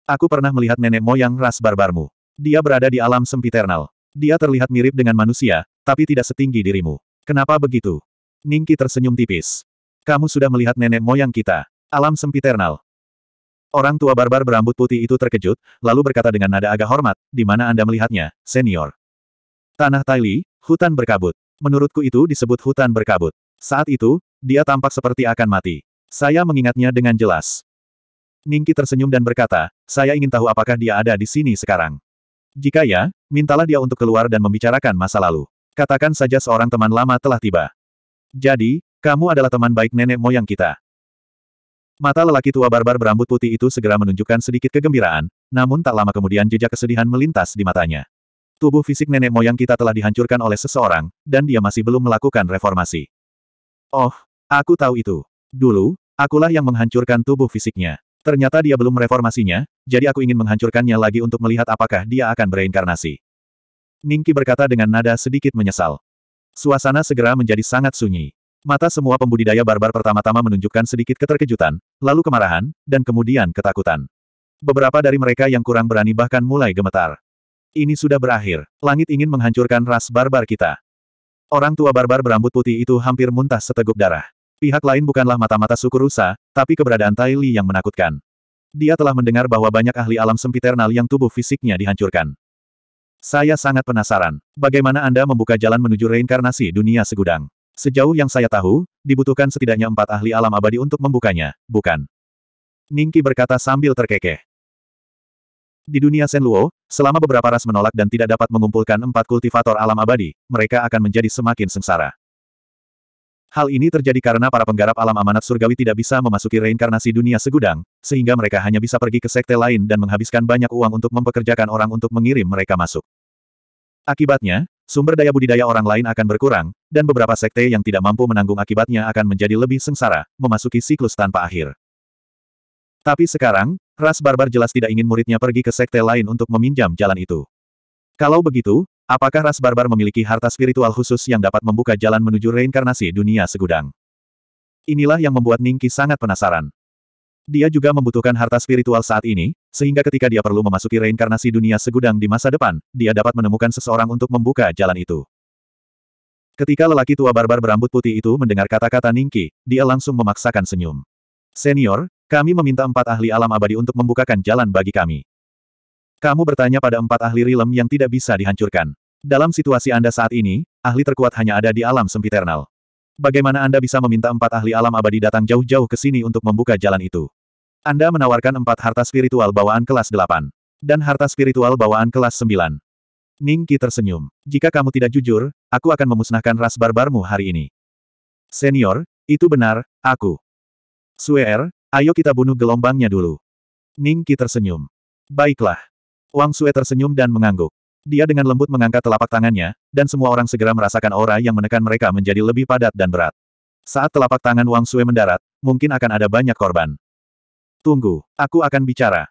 Aku pernah melihat nenek moyang ras barbarmu. Dia berada di alam sempiternal. Dia terlihat mirip dengan manusia, tapi tidak setinggi dirimu. Kenapa begitu? Ningki tersenyum tipis. Kamu sudah melihat nenek moyang kita. Alam sempiternal. Orang tua barbar berambut putih itu terkejut, lalu berkata dengan nada agak hormat, di mana Anda melihatnya, senior. Tanah Taili, hutan berkabut menurutku itu disebut hutan berkabut. Saat itu, dia tampak seperti akan mati. Saya mengingatnya dengan jelas. Ningki tersenyum dan berkata, saya ingin tahu apakah dia ada di sini sekarang. Jika ya, mintalah dia untuk keluar dan membicarakan masa lalu. Katakan saja seorang teman lama telah tiba. Jadi, kamu adalah teman baik nenek moyang kita. Mata lelaki tua barbar berambut putih itu segera menunjukkan sedikit kegembiraan, namun tak lama kemudian jejak kesedihan melintas di matanya. Tubuh fisik nenek moyang kita telah dihancurkan oleh seseorang, dan dia masih belum melakukan reformasi. Oh, aku tahu itu. Dulu, akulah yang menghancurkan tubuh fisiknya. Ternyata dia belum mereformasinya, jadi aku ingin menghancurkannya lagi untuk melihat apakah dia akan bereinkarnasi. Ningki berkata dengan nada sedikit menyesal. Suasana segera menjadi sangat sunyi. Mata semua pembudidaya barbar pertama-tama menunjukkan sedikit keterkejutan, lalu kemarahan, dan kemudian ketakutan. Beberapa dari mereka yang kurang berani bahkan mulai gemetar. Ini sudah berakhir. Langit ingin menghancurkan ras barbar kita. Orang tua barbar berambut putih itu hampir muntah seteguk darah. Pihak lain bukanlah mata-mata suku rusa, tapi keberadaan Tai Li yang menakutkan. Dia telah mendengar bahwa banyak ahli alam sempiternal yang tubuh fisiknya dihancurkan. Saya sangat penasaran. Bagaimana Anda membuka jalan menuju reinkarnasi dunia segudang? Sejauh yang saya tahu, dibutuhkan setidaknya empat ahli alam abadi untuk membukanya, bukan? Ningki berkata sambil terkekeh. Di dunia Senluo, selama beberapa ras menolak dan tidak dapat mengumpulkan empat kultivator alam abadi, mereka akan menjadi semakin sengsara. Hal ini terjadi karena para penggarap alam amanat surgawi tidak bisa memasuki reinkarnasi dunia segudang, sehingga mereka hanya bisa pergi ke sekte lain dan menghabiskan banyak uang untuk mempekerjakan orang untuk mengirim mereka masuk. Akibatnya, sumber daya budidaya orang lain akan berkurang, dan beberapa sekte yang tidak mampu menanggung akibatnya akan menjadi lebih sengsara, memasuki siklus tanpa akhir. Tapi sekarang, ras barbar jelas tidak ingin muridnya pergi ke sekte lain untuk meminjam jalan itu. Kalau begitu, apakah ras barbar memiliki harta spiritual khusus yang dapat membuka jalan menuju reinkarnasi dunia segudang? Inilah yang membuat Ningki sangat penasaran. Dia juga membutuhkan harta spiritual saat ini, sehingga ketika dia perlu memasuki reinkarnasi dunia segudang di masa depan, dia dapat menemukan seseorang untuk membuka jalan itu. Ketika lelaki tua barbar berambut putih itu mendengar kata-kata Ningki, dia langsung memaksakan senyum. Senior, kami meminta empat ahli alam abadi untuk membukakan jalan bagi kami. Kamu bertanya pada empat ahli rilem yang tidak bisa dihancurkan. Dalam situasi Anda saat ini, ahli terkuat hanya ada di alam sempiternal. Bagaimana Anda bisa meminta empat ahli alam abadi datang jauh-jauh ke sini untuk membuka jalan itu? Anda menawarkan empat harta spiritual bawaan kelas 8 dan harta spiritual bawaan kelas 9. Ning Qi tersenyum. Jika kamu tidak jujur, aku akan memusnahkan ras barbarmu hari ini. Senior, itu benar, aku. Suer, er, Ayo kita bunuh gelombangnya dulu. Ningki tersenyum. Baiklah. Wang Sue tersenyum dan mengangguk. Dia dengan lembut mengangkat telapak tangannya, dan semua orang segera merasakan aura yang menekan mereka menjadi lebih padat dan berat. Saat telapak tangan Wang Sue mendarat, mungkin akan ada banyak korban. Tunggu, aku akan bicara.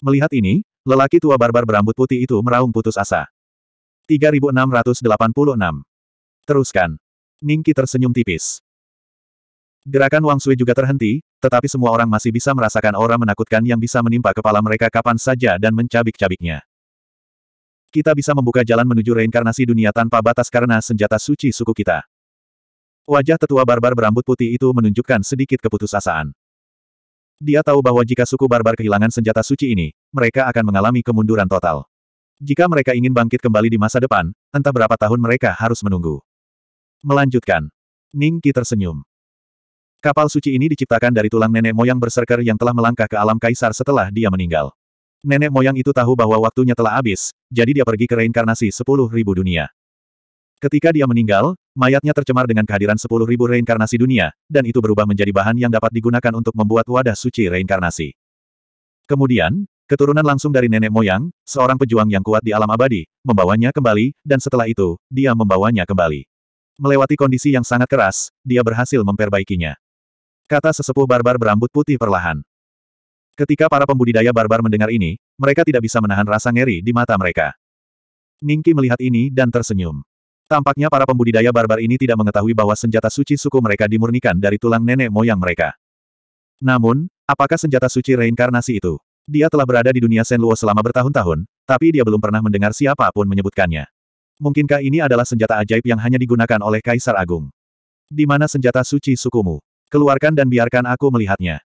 Melihat ini, lelaki tua barbar berambut putih itu meraung putus asa. 3686. Teruskan. Ningki tersenyum tipis. Gerakan Wang Sui juga terhenti, tetapi semua orang masih bisa merasakan aura menakutkan yang bisa menimpa kepala mereka kapan saja dan mencabik-cabiknya. Kita bisa membuka jalan menuju reinkarnasi dunia tanpa batas karena senjata suci suku kita. Wajah tetua barbar berambut putih itu menunjukkan sedikit keputusasaan. Dia tahu bahwa jika suku barbar kehilangan senjata suci ini, mereka akan mengalami kemunduran total. Jika mereka ingin bangkit kembali di masa depan, entah berapa tahun mereka harus menunggu. Melanjutkan. Ning Qi tersenyum. Kapal suci ini diciptakan dari tulang nenek moyang berserker yang telah melangkah ke alam kaisar setelah dia meninggal. Nenek moyang itu tahu bahwa waktunya telah habis, jadi dia pergi ke reinkarnasi sepuluh ribu dunia. Ketika dia meninggal, mayatnya tercemar dengan kehadiran sepuluh ribu reinkarnasi dunia, dan itu berubah menjadi bahan yang dapat digunakan untuk membuat wadah suci reinkarnasi. Kemudian, keturunan langsung dari nenek moyang, seorang pejuang yang kuat di alam abadi, membawanya kembali, dan setelah itu, dia membawanya kembali. Melewati kondisi yang sangat keras, dia berhasil memperbaikinya kata sesepuh barbar berambut putih perlahan. Ketika para pembudidaya barbar mendengar ini, mereka tidak bisa menahan rasa ngeri di mata mereka. Ningki melihat ini dan tersenyum. Tampaknya para pembudidaya barbar ini tidak mengetahui bahwa senjata suci suku mereka dimurnikan dari tulang nenek moyang mereka. Namun, apakah senjata suci reinkarnasi itu? Dia telah berada di dunia Senluo selama bertahun-tahun, tapi dia belum pernah mendengar siapapun menyebutkannya. Mungkinkah ini adalah senjata ajaib yang hanya digunakan oleh Kaisar Agung? Di mana senjata suci sukumu? Keluarkan dan biarkan aku melihatnya.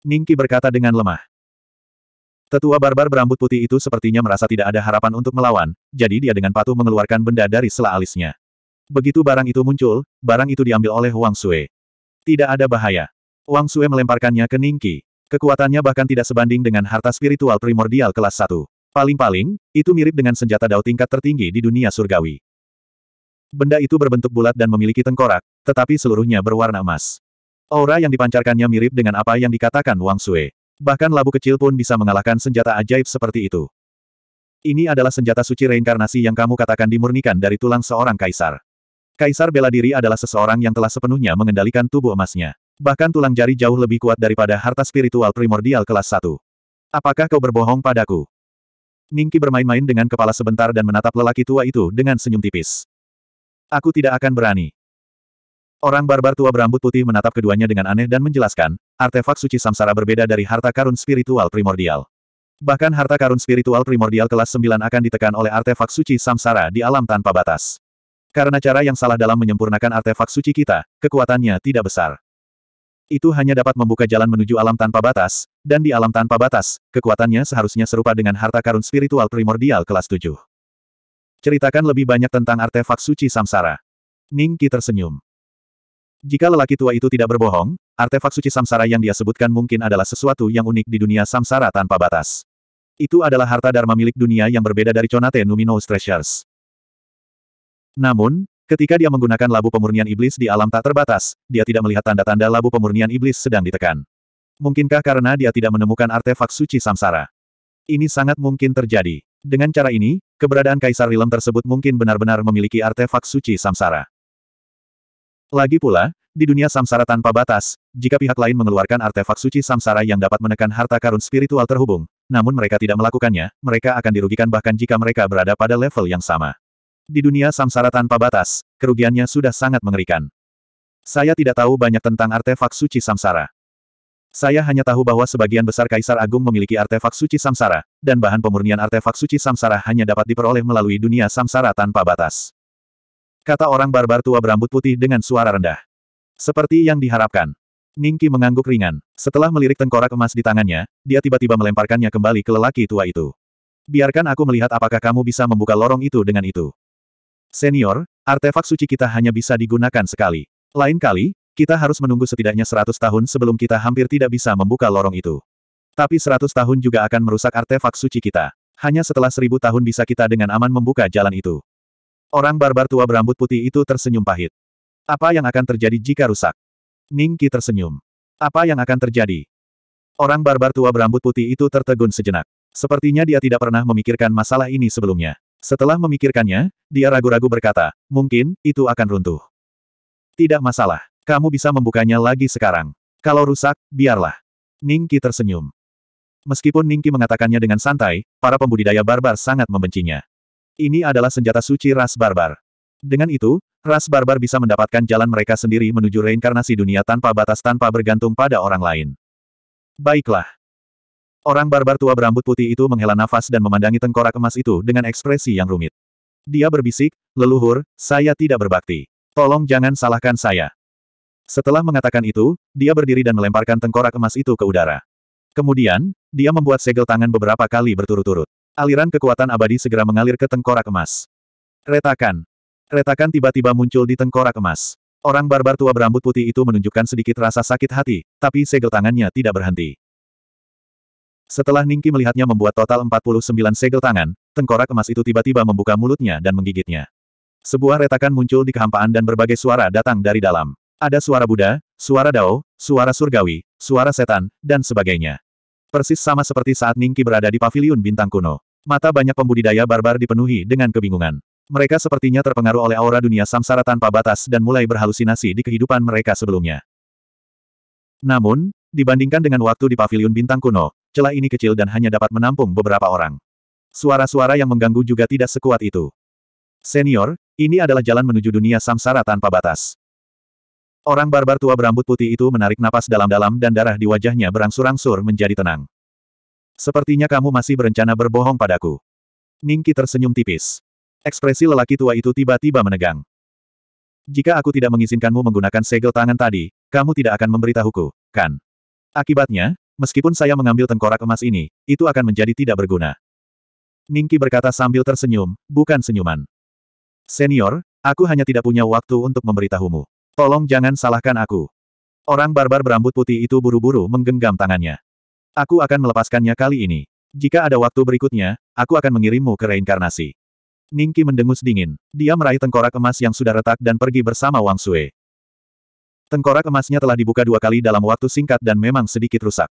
Ningki berkata dengan lemah. Tetua barbar berambut putih itu sepertinya merasa tidak ada harapan untuk melawan, jadi dia dengan patuh mengeluarkan benda dari sela alisnya. Begitu barang itu muncul, barang itu diambil oleh Wang Sue. Tidak ada bahaya. Wang Sue melemparkannya ke Ningki. Kekuatannya bahkan tidak sebanding dengan harta spiritual primordial kelas 1. Paling-paling, itu mirip dengan senjata dao tingkat tertinggi di dunia surgawi. Benda itu berbentuk bulat dan memiliki tengkorak, tetapi seluruhnya berwarna emas. Aura yang dipancarkannya mirip dengan apa yang dikatakan Wang Sui. Bahkan labu kecil pun bisa mengalahkan senjata ajaib seperti itu. Ini adalah senjata suci reinkarnasi yang kamu katakan dimurnikan dari tulang seorang kaisar. Kaisar bela diri adalah seseorang yang telah sepenuhnya mengendalikan tubuh emasnya. Bahkan tulang jari jauh lebih kuat daripada harta spiritual primordial kelas 1. Apakah kau berbohong padaku? Ningki bermain-main dengan kepala sebentar dan menatap lelaki tua itu dengan senyum tipis. Aku tidak akan berani. Orang barbar tua berambut putih menatap keduanya dengan aneh dan menjelaskan, artefak suci samsara berbeda dari harta karun spiritual primordial. Bahkan harta karun spiritual primordial kelas 9 akan ditekan oleh artefak suci samsara di alam tanpa batas. Karena cara yang salah dalam menyempurnakan artefak suci kita, kekuatannya tidak besar. Itu hanya dapat membuka jalan menuju alam tanpa batas, dan di alam tanpa batas, kekuatannya seharusnya serupa dengan harta karun spiritual primordial kelas 7. Ceritakan lebih banyak tentang artefak suci samsara. Ningki tersenyum. Jika lelaki tua itu tidak berbohong, artefak suci samsara yang dia sebutkan mungkin adalah sesuatu yang unik di dunia samsara tanpa batas. Itu adalah harta dharma milik dunia yang berbeda dari Conate Numinous Treasures. Namun, ketika dia menggunakan labu pemurnian iblis di alam tak terbatas, dia tidak melihat tanda-tanda labu pemurnian iblis sedang ditekan. Mungkinkah karena dia tidak menemukan artefak suci samsara? Ini sangat mungkin terjadi. Dengan cara ini, keberadaan Kaisar Rilem tersebut mungkin benar-benar memiliki artefak suci samsara. Lagi pula, di dunia samsara tanpa batas, jika pihak lain mengeluarkan artefak suci samsara yang dapat menekan harta karun spiritual terhubung, namun mereka tidak melakukannya, mereka akan dirugikan bahkan jika mereka berada pada level yang sama. Di dunia samsara tanpa batas, kerugiannya sudah sangat mengerikan. Saya tidak tahu banyak tentang artefak suci samsara. Saya hanya tahu bahwa sebagian besar Kaisar Agung memiliki artefak suci samsara, dan bahan pemurnian artefak suci samsara hanya dapat diperoleh melalui dunia samsara tanpa batas. Kata orang barbar tua berambut putih dengan suara rendah. Seperti yang diharapkan. Ningki mengangguk ringan. Setelah melirik tengkorak emas di tangannya, dia tiba-tiba melemparkannya kembali ke lelaki tua itu. Biarkan aku melihat apakah kamu bisa membuka lorong itu dengan itu. Senior, artefak suci kita hanya bisa digunakan sekali. Lain kali, kita harus menunggu setidaknya seratus tahun sebelum kita hampir tidak bisa membuka lorong itu. Tapi seratus tahun juga akan merusak artefak suci kita. Hanya setelah seribu tahun bisa kita dengan aman membuka jalan itu. Orang barbar tua berambut putih itu tersenyum pahit. Apa yang akan terjadi jika rusak? Ningki tersenyum. Apa yang akan terjadi? Orang barbar tua berambut putih itu tertegun sejenak. Sepertinya dia tidak pernah memikirkan masalah ini sebelumnya. Setelah memikirkannya, dia ragu-ragu berkata, mungkin, itu akan runtuh. Tidak masalah. Kamu bisa membukanya lagi sekarang. Kalau rusak, biarlah. Ningki tersenyum. Meskipun Ningki mengatakannya dengan santai, para pembudidaya barbar sangat membencinya. Ini adalah senjata suci ras barbar. Dengan itu, ras barbar bisa mendapatkan jalan mereka sendiri menuju reinkarnasi dunia tanpa batas tanpa bergantung pada orang lain. Baiklah. Orang barbar tua berambut putih itu menghela nafas dan memandangi tengkorak emas itu dengan ekspresi yang rumit. Dia berbisik, leluhur, saya tidak berbakti. Tolong jangan salahkan saya. Setelah mengatakan itu, dia berdiri dan melemparkan tengkorak emas itu ke udara. Kemudian, dia membuat segel tangan beberapa kali berturut-turut. Aliran kekuatan abadi segera mengalir ke tengkorak emas. Retakan. Retakan tiba-tiba muncul di tengkorak emas. Orang barbar tua berambut putih itu menunjukkan sedikit rasa sakit hati, tapi segel tangannya tidak berhenti. Setelah Ningki melihatnya membuat total 49 segel tangan, tengkorak emas itu tiba-tiba membuka mulutnya dan menggigitnya. Sebuah retakan muncul di kehampaan dan berbagai suara datang dari dalam. Ada suara Buddha, suara Dao, suara surgawi, suara setan, dan sebagainya. Persis sama seperti saat Ningki berada di paviliun bintang kuno. Mata banyak pembudidaya barbar dipenuhi dengan kebingungan. Mereka sepertinya terpengaruh oleh aura dunia samsara tanpa batas dan mulai berhalusinasi di kehidupan mereka sebelumnya. Namun, dibandingkan dengan waktu di pavilion bintang kuno, celah ini kecil dan hanya dapat menampung beberapa orang. Suara-suara yang mengganggu juga tidak sekuat itu. Senior, ini adalah jalan menuju dunia samsara tanpa batas. Orang barbar tua berambut putih itu menarik napas dalam-dalam dan darah di wajahnya berangsur-angsur menjadi tenang. Sepertinya kamu masih berencana berbohong padaku. Ningki tersenyum tipis. Ekspresi lelaki tua itu tiba-tiba menegang. Jika aku tidak mengizinkanmu menggunakan segel tangan tadi, kamu tidak akan memberitahuku, kan? Akibatnya, meskipun saya mengambil tengkorak emas ini, itu akan menjadi tidak berguna. Ningki berkata sambil tersenyum, bukan senyuman. Senior, aku hanya tidak punya waktu untuk memberitahumu. Tolong jangan salahkan aku. Orang barbar berambut putih itu buru-buru menggenggam tangannya. Aku akan melepaskannya kali ini. Jika ada waktu berikutnya, aku akan mengirimmu ke reinkarnasi. Ningki mendengus dingin. Dia meraih tengkorak emas yang sudah retak dan pergi bersama Wang Sue. Tengkorak emasnya telah dibuka dua kali dalam waktu singkat dan memang sedikit rusak.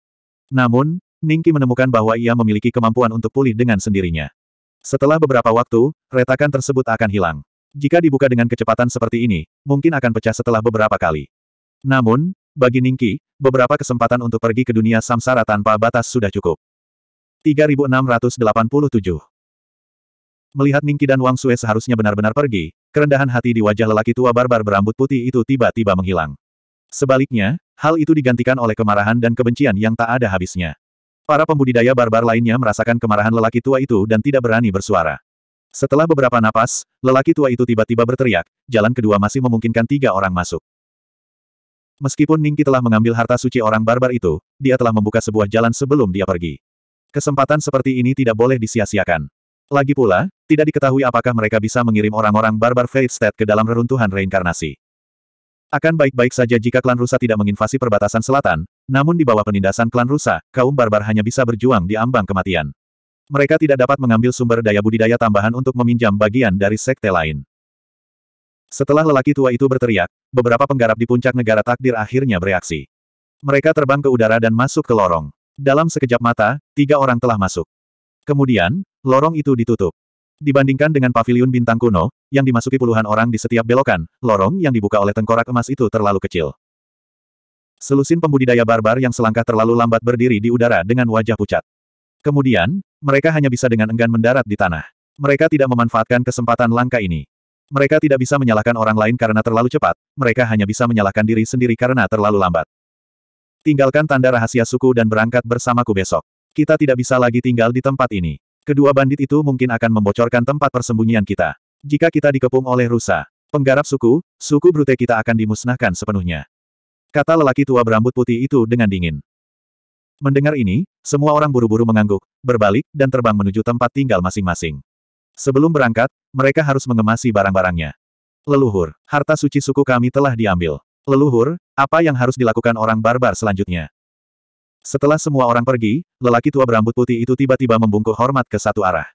Namun, Ningki menemukan bahwa ia memiliki kemampuan untuk pulih dengan sendirinya. Setelah beberapa waktu, retakan tersebut akan hilang. Jika dibuka dengan kecepatan seperti ini, mungkin akan pecah setelah beberapa kali. Namun, bagi Ningki, beberapa kesempatan untuk pergi ke dunia samsara tanpa batas sudah cukup. 3687 Melihat Ningki dan Wang Sue seharusnya benar-benar pergi, kerendahan hati di wajah lelaki tua barbar berambut putih itu tiba-tiba menghilang. Sebaliknya, hal itu digantikan oleh kemarahan dan kebencian yang tak ada habisnya. Para pembudidaya barbar lainnya merasakan kemarahan lelaki tua itu dan tidak berani bersuara. Setelah beberapa napas, lelaki tua itu tiba-tiba berteriak, jalan kedua masih memungkinkan tiga orang masuk. Meskipun Ningki telah mengambil harta suci orang barbar itu, dia telah membuka sebuah jalan sebelum dia pergi. Kesempatan seperti ini tidak boleh disia-siakan. Lagi pula, tidak diketahui apakah mereka bisa mengirim orang-orang barbar Fate ke dalam reruntuhan reinkarnasi. Akan baik-baik saja jika klan Rusa tidak menginvasi perbatasan selatan, namun di bawah penindasan klan Rusa, kaum barbar hanya bisa berjuang di ambang kematian. Mereka tidak dapat mengambil sumber daya budidaya tambahan untuk meminjam bagian dari sekte lain. Setelah lelaki tua itu berteriak, beberapa penggarap di puncak negara takdir akhirnya bereaksi. Mereka terbang ke udara dan masuk ke lorong. Dalam sekejap mata, tiga orang telah masuk. Kemudian, lorong itu ditutup. Dibandingkan dengan pavilion bintang kuno, yang dimasuki puluhan orang di setiap belokan, lorong yang dibuka oleh tengkorak emas itu terlalu kecil. Selusin pembudidaya barbar yang selangkah terlalu lambat berdiri di udara dengan wajah pucat. Kemudian, mereka hanya bisa dengan enggan mendarat di tanah. Mereka tidak memanfaatkan kesempatan langka ini. Mereka tidak bisa menyalahkan orang lain karena terlalu cepat, mereka hanya bisa menyalahkan diri sendiri karena terlalu lambat. Tinggalkan tanda rahasia suku dan berangkat bersamaku besok. Kita tidak bisa lagi tinggal di tempat ini. Kedua bandit itu mungkin akan membocorkan tempat persembunyian kita. Jika kita dikepung oleh rusa, penggarap suku, suku brute kita akan dimusnahkan sepenuhnya. Kata lelaki tua berambut putih itu dengan dingin. Mendengar ini, semua orang buru-buru mengangguk, berbalik, dan terbang menuju tempat tinggal masing-masing. Sebelum berangkat, mereka harus mengemasi barang-barangnya. Leluhur, harta suci suku kami telah diambil. Leluhur, apa yang harus dilakukan orang barbar selanjutnya? Setelah semua orang pergi, lelaki tua berambut putih itu tiba-tiba membungkuk hormat ke satu arah.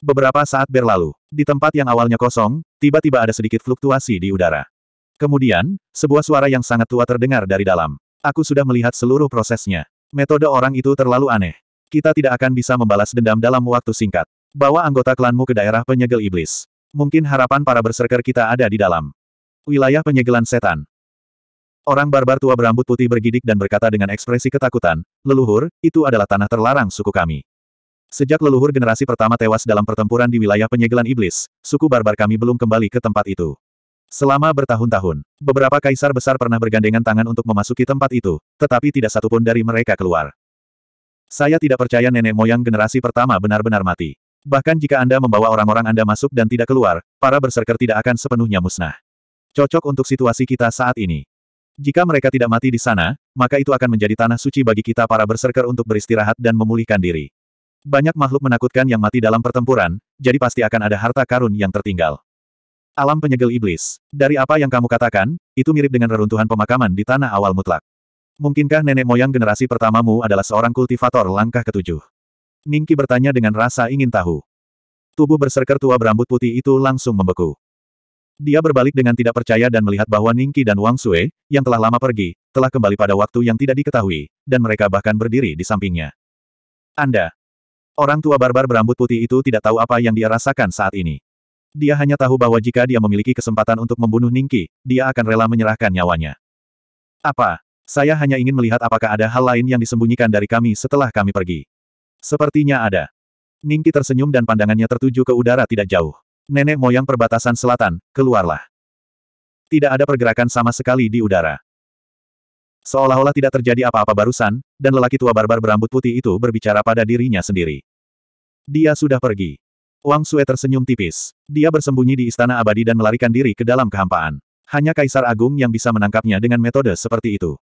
Beberapa saat berlalu, di tempat yang awalnya kosong, tiba-tiba ada sedikit fluktuasi di udara. Kemudian, sebuah suara yang sangat tua terdengar dari dalam. Aku sudah melihat seluruh prosesnya. Metode orang itu terlalu aneh. Kita tidak akan bisa membalas dendam dalam waktu singkat. Bawa anggota klanmu ke daerah penyegel iblis. Mungkin harapan para berserker kita ada di dalam. Wilayah penyegelan setan. Orang barbar tua berambut putih bergidik dan berkata dengan ekspresi ketakutan, leluhur, itu adalah tanah terlarang suku kami. Sejak leluhur generasi pertama tewas dalam pertempuran di wilayah penyegelan iblis, suku barbar kami belum kembali ke tempat itu. Selama bertahun-tahun, beberapa kaisar besar pernah bergandengan tangan untuk memasuki tempat itu, tetapi tidak satupun dari mereka keluar. Saya tidak percaya nenek moyang generasi pertama benar-benar mati. Bahkan jika Anda membawa orang-orang Anda masuk dan tidak keluar, para berserker tidak akan sepenuhnya musnah. Cocok untuk situasi kita saat ini. Jika mereka tidak mati di sana, maka itu akan menjadi tanah suci bagi kita para berserker untuk beristirahat dan memulihkan diri. Banyak makhluk menakutkan yang mati dalam pertempuran, jadi pasti akan ada harta karun yang tertinggal. Alam penyegel iblis. Dari apa yang kamu katakan, itu mirip dengan reruntuhan pemakaman di tanah awal mutlak. Mungkinkah nenek moyang generasi pertamamu adalah seorang kultivator langkah ketujuh? Ningki bertanya dengan rasa ingin tahu. Tubuh berserker tua berambut putih itu langsung membeku. Dia berbalik dengan tidak percaya dan melihat bahwa Ningki dan Wang Sue, yang telah lama pergi, telah kembali pada waktu yang tidak diketahui, dan mereka bahkan berdiri di sampingnya. Anda. Orang tua barbar berambut putih itu tidak tahu apa yang dia rasakan saat ini. Dia hanya tahu bahwa jika dia memiliki kesempatan untuk membunuh Ningki, dia akan rela menyerahkan nyawanya. Apa? Saya hanya ingin melihat apakah ada hal lain yang disembunyikan dari kami setelah kami pergi. Sepertinya ada. Ningki tersenyum dan pandangannya tertuju ke udara tidak jauh. Nenek moyang perbatasan selatan, keluarlah. Tidak ada pergerakan sama sekali di udara. Seolah-olah tidak terjadi apa-apa barusan, dan lelaki tua barbar berambut putih itu berbicara pada dirinya sendiri. Dia sudah pergi. Wang Sue tersenyum tipis. Dia bersembunyi di istana abadi dan melarikan diri ke dalam kehampaan. Hanya Kaisar Agung yang bisa menangkapnya dengan metode seperti itu.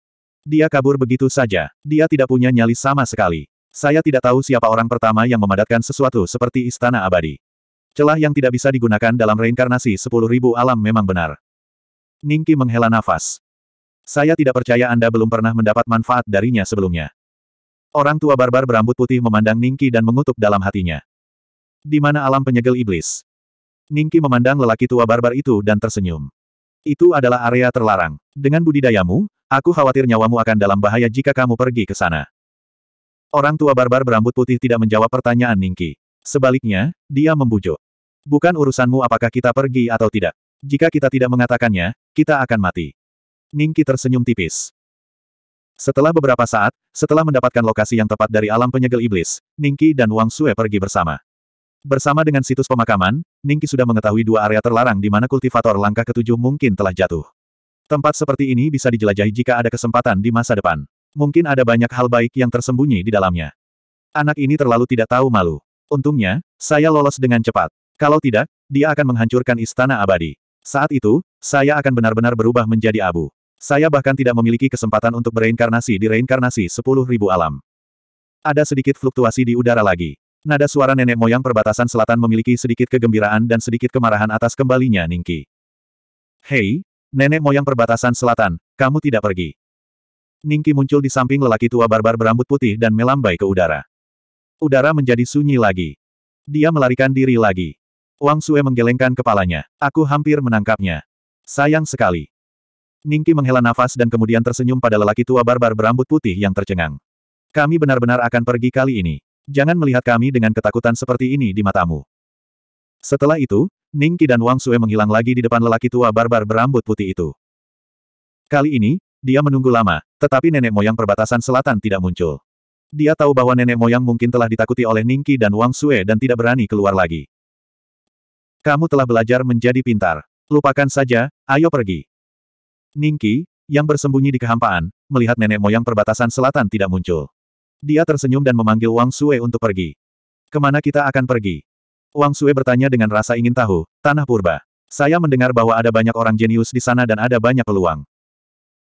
Dia kabur begitu saja. Dia tidak punya nyali sama sekali. Saya tidak tahu siapa orang pertama yang memadatkan sesuatu seperti istana abadi. Celah yang tidak bisa digunakan dalam reinkarnasi sepuluh ribu alam memang benar. Ningki menghela nafas. Saya tidak percaya Anda belum pernah mendapat manfaat darinya sebelumnya. Orang tua barbar berambut putih memandang Ningki dan mengutuk dalam hatinya. Di mana alam penyegel iblis? Ningki memandang lelaki tua barbar itu dan tersenyum. Itu adalah area terlarang. Dengan budidayamu, aku khawatir nyawamu akan dalam bahaya jika kamu pergi ke sana. Orang tua barbar berambut putih tidak menjawab pertanyaan Ningki. Sebaliknya, dia membujuk. Bukan urusanmu apakah kita pergi atau tidak. Jika kita tidak mengatakannya, kita akan mati. Ningki tersenyum tipis. Setelah beberapa saat, setelah mendapatkan lokasi yang tepat dari alam penyegel iblis, Ningki dan Wang Sue pergi bersama. Bersama dengan situs pemakaman, Ningki sudah mengetahui dua area terlarang di mana kultivator langkah ketujuh mungkin telah jatuh. Tempat seperti ini bisa dijelajahi jika ada kesempatan di masa depan. Mungkin ada banyak hal baik yang tersembunyi di dalamnya. Anak ini terlalu tidak tahu malu. Untungnya, saya lolos dengan cepat. Kalau tidak, dia akan menghancurkan istana abadi. Saat itu, saya akan benar-benar berubah menjadi abu. Saya bahkan tidak memiliki kesempatan untuk bereinkarnasi di reinkarnasi sepuluh ribu alam. Ada sedikit fluktuasi di udara lagi. Nada suara nenek moyang perbatasan selatan memiliki sedikit kegembiraan dan sedikit kemarahan atas kembalinya Ningki. Hei, nenek moyang perbatasan selatan, kamu tidak pergi. Ningki muncul di samping lelaki tua barbar berambut putih dan melambai ke udara. Udara menjadi sunyi lagi. Dia melarikan diri lagi. Wang Sue menggelengkan kepalanya. Aku hampir menangkapnya. Sayang sekali. Ningki menghela nafas dan kemudian tersenyum pada lelaki tua barbar berambut putih yang tercengang. Kami benar-benar akan pergi kali ini. Jangan melihat kami dengan ketakutan seperti ini di matamu. Setelah itu, Ningki dan Wang Sue menghilang lagi di depan lelaki tua barbar berambut putih itu. Kali ini, dia menunggu lama, tetapi nenek moyang perbatasan selatan tidak muncul. Dia tahu bahwa nenek moyang mungkin telah ditakuti oleh Ningki dan Wang Sue dan tidak berani keluar lagi. Kamu telah belajar menjadi pintar. Lupakan saja, ayo pergi. Ningki, yang bersembunyi di kehampaan, melihat nenek moyang perbatasan selatan tidak muncul. Dia tersenyum dan memanggil Wang Sue untuk pergi. Kemana kita akan pergi? Wang Sue bertanya dengan rasa ingin tahu, Tanah Purba. Saya mendengar bahwa ada banyak orang jenius di sana dan ada banyak peluang.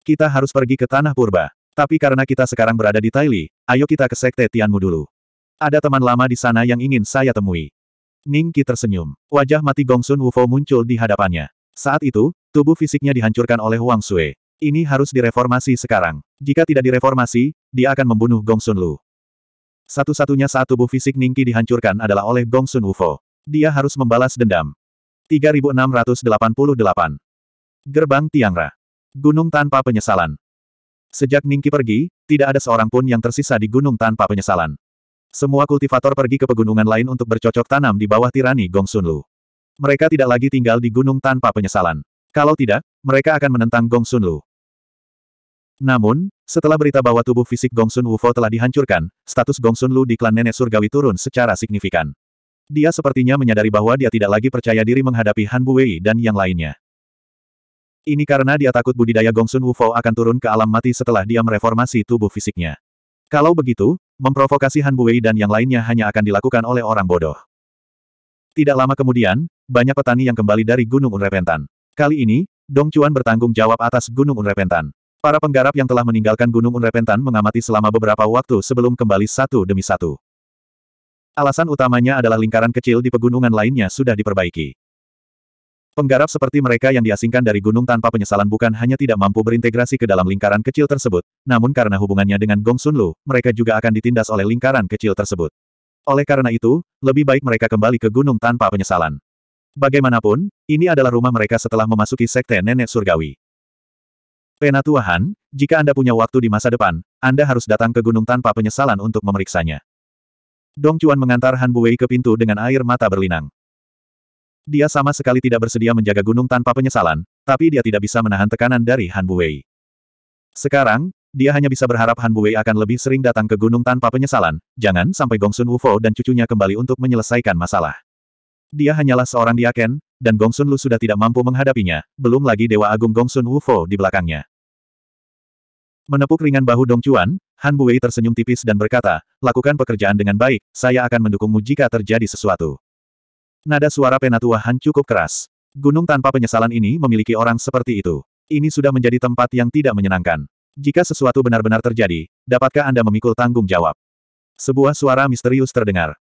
Kita harus pergi ke Tanah Purba. Tapi karena kita sekarang berada di Taili, ayo kita ke Sekte Tianmu dulu. Ada teman lama di sana yang ingin saya temui. Ning Qi tersenyum. Wajah mati Gongsun Wufo muncul di hadapannya. Saat itu, tubuh fisiknya dihancurkan oleh Huang Sui. Ini harus direformasi sekarang. Jika tidak direformasi, dia akan membunuh Gongsun Lu. Satu-satunya saat tubuh fisik Ning Qi dihancurkan adalah oleh Gongsun Wufo. Dia harus membalas dendam. 3688 Gerbang Tiangra Gunung tanpa penyesalan. Sejak Ningki pergi, tidak ada seorang pun yang tersisa di gunung tanpa penyesalan. Semua kultivator pergi ke pegunungan lain untuk bercocok tanam di bawah tirani Gong Sunlu. Mereka tidak lagi tinggal di gunung tanpa penyesalan. Kalau tidak, mereka akan menentang Gong Sunlu. Namun, setelah berita bahwa tubuh fisik Gong Sun Wufo telah dihancurkan, status Gong Sun Lu di klan nenek surgawi turun secara signifikan. Dia sepertinya menyadari bahwa dia tidak lagi percaya diri menghadapi Han Buwei dan yang lainnya. Ini karena dia takut budidaya Gongsun Wufo akan turun ke alam mati setelah dia mereformasi tubuh fisiknya. Kalau begitu, memprovokasi Han Buwei dan yang lainnya hanya akan dilakukan oleh orang bodoh. Tidak lama kemudian, banyak petani yang kembali dari Gunung Unrepentan. Kali ini, Dong Chuan bertanggung jawab atas Gunung Unrepentan. Para penggarap yang telah meninggalkan Gunung Unrepentan mengamati selama beberapa waktu sebelum kembali satu demi satu. Alasan utamanya adalah lingkaran kecil di pegunungan lainnya sudah diperbaiki. Penggarap seperti mereka yang diasingkan dari gunung tanpa penyesalan bukan hanya tidak mampu berintegrasi ke dalam lingkaran kecil tersebut, namun karena hubungannya dengan Gong Sun Lu, mereka juga akan ditindas oleh lingkaran kecil tersebut. Oleh karena itu, lebih baik mereka kembali ke gunung tanpa penyesalan. Bagaimanapun, ini adalah rumah mereka setelah memasuki sekte Nenek Surgawi. Penatuahan, jika Anda punya waktu di masa depan, Anda harus datang ke gunung tanpa penyesalan untuk memeriksanya. Dong Chuan mengantar Han Buwei ke pintu dengan air mata berlinang. Dia sama sekali tidak bersedia menjaga gunung tanpa penyesalan, tapi dia tidak bisa menahan tekanan dari Han Buwei. Sekarang, dia hanya bisa berharap Han Buwei akan lebih sering datang ke gunung tanpa penyesalan, jangan sampai Gongsun Wufo dan cucunya kembali untuk menyelesaikan masalah. Dia hanyalah seorang diaken, dan Gongsun Lu sudah tidak mampu menghadapinya, belum lagi Dewa Agung Gongsun Wufo di belakangnya. Menepuk ringan bahu Dong Chuan, Han Buwei tersenyum tipis dan berkata, lakukan pekerjaan dengan baik, saya akan mendukungmu jika terjadi sesuatu. Nada suara penatua Han cukup keras. Gunung tanpa penyesalan ini memiliki orang seperti itu. Ini sudah menjadi tempat yang tidak menyenangkan. Jika sesuatu benar-benar terjadi, dapatkah Anda memikul tanggung jawab? Sebuah suara misterius terdengar.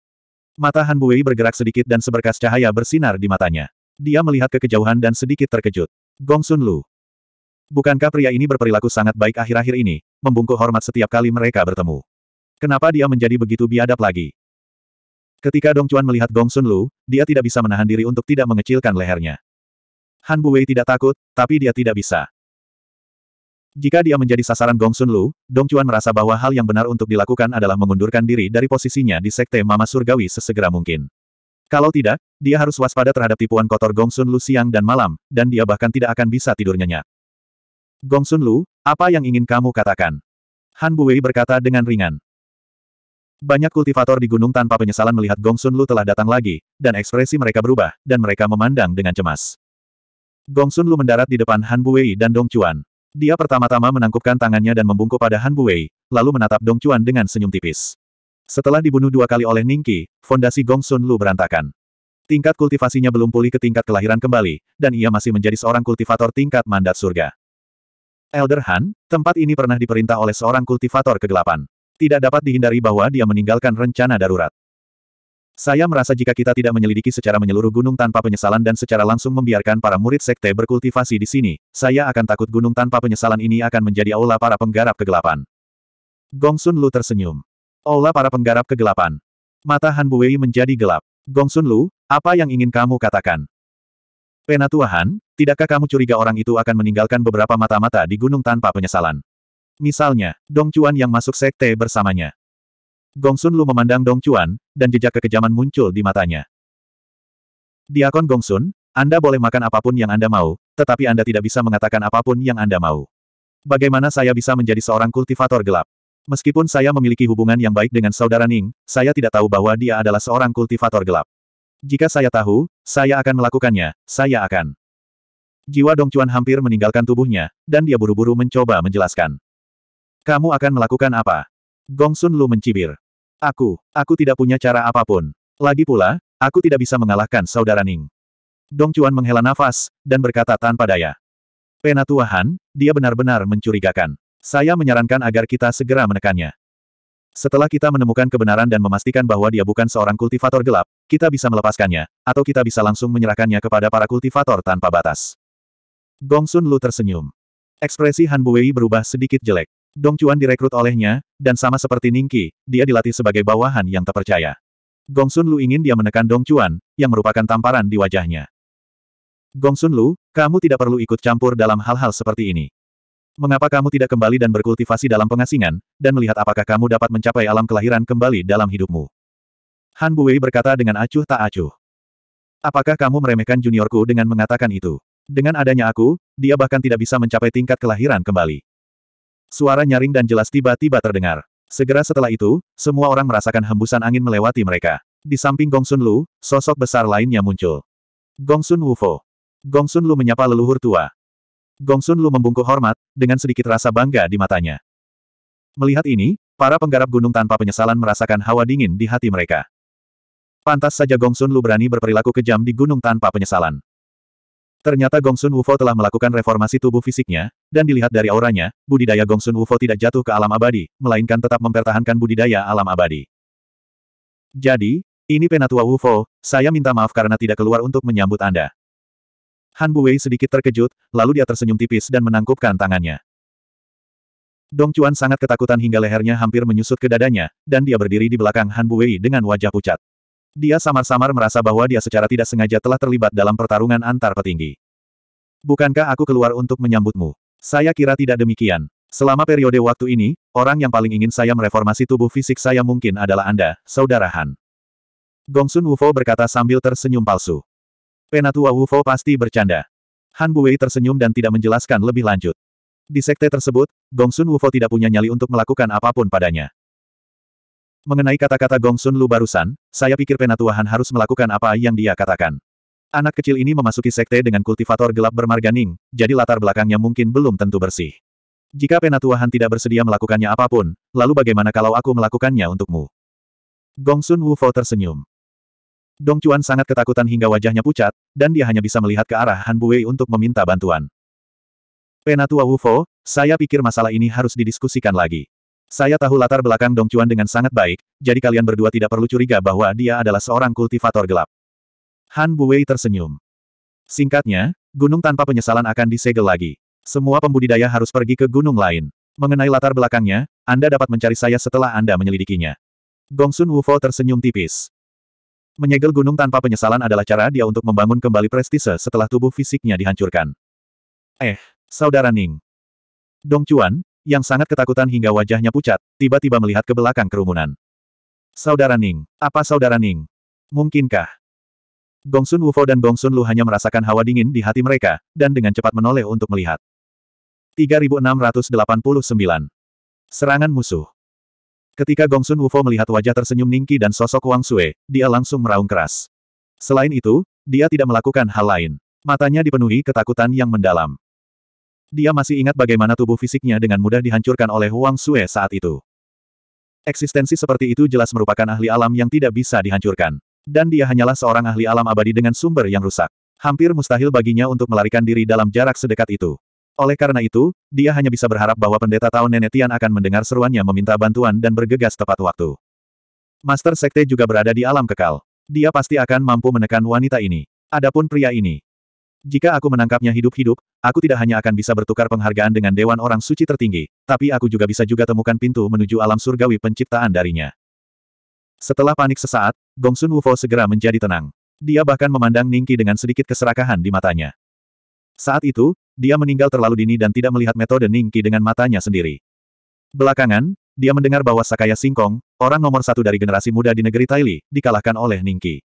Mata Han Buwei bergerak sedikit dan seberkas cahaya bersinar di matanya. Dia melihat ke kejauhan dan sedikit terkejut. Gong Sun Lu. Bukankah pria ini berperilaku sangat baik akhir-akhir ini, membungkuk hormat setiap kali mereka bertemu? Kenapa dia menjadi begitu biadab lagi? Ketika Dong Chuan melihat Gong Sun Lu, dia tidak bisa menahan diri untuk tidak mengecilkan lehernya. Han Buwei tidak takut, tapi dia tidak bisa. Jika dia menjadi sasaran Gong Sun Lu, Dong Chuan merasa bahwa hal yang benar untuk dilakukan adalah mengundurkan diri dari posisinya di Sekte Mama Surgawi sesegera mungkin. Kalau tidak, dia harus waspada terhadap tipuan kotor Gong Sun Lu siang dan malam, dan dia bahkan tidak akan bisa tidur nyenyak. Gong Sun Lu, apa yang ingin kamu katakan? Han Buwei berkata dengan ringan. Banyak kultivator di gunung tanpa penyesalan melihat Gong Sun Lu telah datang lagi, dan ekspresi mereka berubah, dan mereka memandang dengan cemas. Gong Sun Lu mendarat di depan Han Buwei dan Dong Chuan. Dia pertama-tama menangkupkan tangannya dan membungkuk pada Han Buwei, lalu menatap Dong Chuan dengan senyum tipis. Setelah dibunuh dua kali oleh Ningqi, fondasi Gong Sun Lu berantakan. Tingkat kultivasinya belum pulih ke tingkat kelahiran kembali, dan ia masih menjadi seorang kultivator tingkat mandat surga. Elder Han, tempat ini pernah diperintah oleh seorang kultivator kegelapan. Tidak dapat dihindari bahwa dia meninggalkan rencana darurat. Saya merasa jika kita tidak menyelidiki secara menyeluruh gunung tanpa penyesalan dan secara langsung membiarkan para murid sekte berkultivasi di sini, saya akan takut gunung tanpa penyesalan ini akan menjadi aula para penggarap kegelapan. Gong Sun Lu tersenyum. Aula para penggarap kegelapan. Mata Han Buwei menjadi gelap. Gong Sun Lu, apa yang ingin kamu katakan? Penatua Han, tidakkah kamu curiga orang itu akan meninggalkan beberapa mata-mata di gunung tanpa penyesalan? Misalnya, Dong Chuan yang masuk sekte bersamanya. Gong Sun Lu memandang Dong Chuan, dan jejak kekejaman muncul di matanya. Diakon Gong Sun, Anda boleh makan apapun yang Anda mau, tetapi Anda tidak bisa mengatakan apapun yang Anda mau. Bagaimana saya bisa menjadi seorang kultivator gelap? Meskipun saya memiliki hubungan yang baik dengan saudara Ning, saya tidak tahu bahwa dia adalah seorang kultivator gelap. Jika saya tahu, saya akan melakukannya, saya akan. Jiwa Dong Chuan hampir meninggalkan tubuhnya, dan dia buru-buru mencoba menjelaskan. Kamu akan melakukan apa? Gong Sun Lu mencibir. Aku, aku tidak punya cara apapun. Lagi pula, aku tidak bisa mengalahkan saudara Ning. Dong Chuan menghela nafas, dan berkata tanpa daya. Penatua Han, dia benar-benar mencurigakan. Saya menyarankan agar kita segera menekannya. Setelah kita menemukan kebenaran dan memastikan bahwa dia bukan seorang kultivator gelap, kita bisa melepaskannya, atau kita bisa langsung menyerahkannya kepada para kultivator tanpa batas. Gong Sun Lu tersenyum. Ekspresi Han Buwei berubah sedikit jelek. Dong Chuan direkrut olehnya, dan sama seperti Ningqi, dia dilatih sebagai bawahan yang terpercaya. Gong Sun Lu ingin dia menekan Dong Chuan, yang merupakan tamparan di wajahnya. Gong Sun Lu, kamu tidak perlu ikut campur dalam hal-hal seperti ini. Mengapa kamu tidak kembali dan berkultivasi dalam pengasingan, dan melihat apakah kamu dapat mencapai alam kelahiran kembali dalam hidupmu? Han Buwei berkata dengan acuh tak acuh. Apakah kamu meremehkan juniorku dengan mengatakan itu? Dengan adanya aku, dia bahkan tidak bisa mencapai tingkat kelahiran kembali. Suara nyaring dan jelas tiba-tiba terdengar. Segera setelah itu, semua orang merasakan hembusan angin melewati mereka. Di samping Gongsun Lu, sosok besar lainnya muncul. Gongsun Wufo. Gongsun Lu menyapa leluhur tua. Gongsun Lu membungkuk hormat, dengan sedikit rasa bangga di matanya. Melihat ini, para penggarap gunung tanpa penyesalan merasakan hawa dingin di hati mereka. Pantas saja Gongsun Lu berani berperilaku kejam di gunung tanpa penyesalan. Ternyata Gongsun Wufo telah melakukan reformasi tubuh fisiknya, dan dilihat dari auranya, budidaya Gongsun Wufo tidak jatuh ke alam abadi, melainkan tetap mempertahankan budidaya alam abadi. Jadi, ini Penatua Wufo, saya minta maaf karena tidak keluar untuk menyambut Anda. Han Buwei sedikit terkejut, lalu dia tersenyum tipis dan menangkupkan tangannya. Dong Chuan sangat ketakutan hingga lehernya hampir menyusut ke dadanya, dan dia berdiri di belakang Han Buwei dengan wajah pucat. Dia samar-samar merasa bahwa dia secara tidak sengaja telah terlibat dalam pertarungan antar petinggi. Bukankah aku keluar untuk menyambutmu? Saya kira tidak demikian. Selama periode waktu ini, orang yang paling ingin saya mereformasi tubuh fisik saya mungkin adalah Anda, Saudara Han. Gong Sun Wufo berkata sambil tersenyum palsu. Penatua Wufo pasti bercanda. Han Buwei tersenyum dan tidak menjelaskan lebih lanjut. Di sekte tersebut, Gong Sun Wufo tidak punya nyali untuk melakukan apapun padanya. Mengenai kata-kata Gong Sun Lu barusan, saya pikir penatuahan harus melakukan apa yang dia katakan. Anak kecil ini memasuki sekte dengan kultivator gelap bermarganing, jadi latar belakangnya mungkin belum tentu bersih. Jika penatuahan tidak bersedia melakukannya apapun, lalu bagaimana kalau aku melakukannya untukmu? Gong Sun Wu Fou tersenyum. Dong Chuan sangat ketakutan hingga wajahnya pucat, dan dia hanya bisa melihat ke arah Han Buwei untuk meminta bantuan. Penatua Wu Fou, saya pikir masalah ini harus didiskusikan lagi. Saya tahu latar belakang Dong Chuan dengan sangat baik, jadi kalian berdua tidak perlu curiga bahwa dia adalah seorang kultivator gelap. Han Buwei tersenyum. Singkatnya, gunung tanpa penyesalan akan disegel lagi. Semua pembudidaya harus pergi ke gunung lain. Mengenai latar belakangnya, Anda dapat mencari saya setelah Anda menyelidikinya. Gong Sun Wufo tersenyum tipis. Menyegel gunung tanpa penyesalan adalah cara dia untuk membangun kembali prestise setelah tubuh fisiknya dihancurkan. Eh, Saudara Ning. Dong Chuan, yang sangat ketakutan hingga wajahnya pucat, tiba-tiba melihat ke belakang kerumunan. Saudara Ning, apa Saudara Ning? Mungkinkah? Gongsun Wufo dan Gongsun Lu hanya merasakan hawa dingin di hati mereka, dan dengan cepat menoleh untuk melihat. 3689. Serangan musuh. Ketika Gongsun Wufo melihat wajah tersenyum Ningki dan sosok Wang Sue, dia langsung meraung keras. Selain itu, dia tidak melakukan hal lain. Matanya dipenuhi ketakutan yang mendalam. Dia masih ingat bagaimana tubuh fisiknya dengan mudah dihancurkan oleh Huang Sue saat itu. Eksistensi seperti itu jelas merupakan ahli alam yang tidak bisa dihancurkan. Dan dia hanyalah seorang ahli alam abadi dengan sumber yang rusak. Hampir mustahil baginya untuk melarikan diri dalam jarak sedekat itu. Oleh karena itu, dia hanya bisa berharap bahwa pendeta tahun Nenek Tian akan mendengar seruannya meminta bantuan dan bergegas tepat waktu. Master Sekte juga berada di alam kekal. Dia pasti akan mampu menekan wanita ini. Adapun pria ini, jika aku menangkapnya hidup-hidup, aku tidak hanya akan bisa bertukar penghargaan dengan Dewan Orang Suci tertinggi, tapi aku juga bisa juga temukan pintu menuju alam surgawi penciptaan darinya. Setelah panik sesaat, Gongsun Wufo segera menjadi tenang. Dia bahkan memandang Ningki dengan sedikit keserakahan di matanya. Saat itu, dia meninggal terlalu dini dan tidak melihat metode Ningki dengan matanya sendiri. Belakangan, dia mendengar bahwa Sakaya Singkong, orang nomor satu dari generasi muda di negeri Taili, dikalahkan oleh Ningki.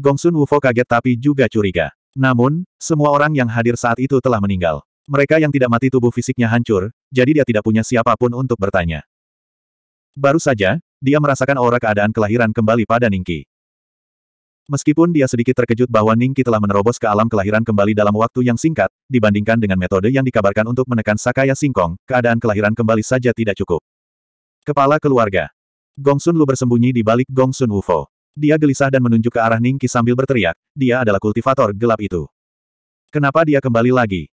Gongsun Wufo kaget tapi juga curiga. Namun, semua orang yang hadir saat itu telah meninggal. Mereka yang tidak mati tubuh fisiknya hancur, jadi dia tidak punya siapapun untuk bertanya. Baru saja, dia merasakan aura keadaan kelahiran kembali pada Ningki. Meskipun dia sedikit terkejut bahwa Ningki telah menerobos ke alam kelahiran kembali dalam waktu yang singkat, dibandingkan dengan metode yang dikabarkan untuk menekan Sakaya Singkong, keadaan kelahiran kembali saja tidak cukup. Kepala Keluarga Gongsun Lu bersembunyi di balik Gongsun Wufo. Dia gelisah dan menunjuk ke arah Ningki sambil berteriak, dia adalah kultivator gelap itu. Kenapa dia kembali lagi?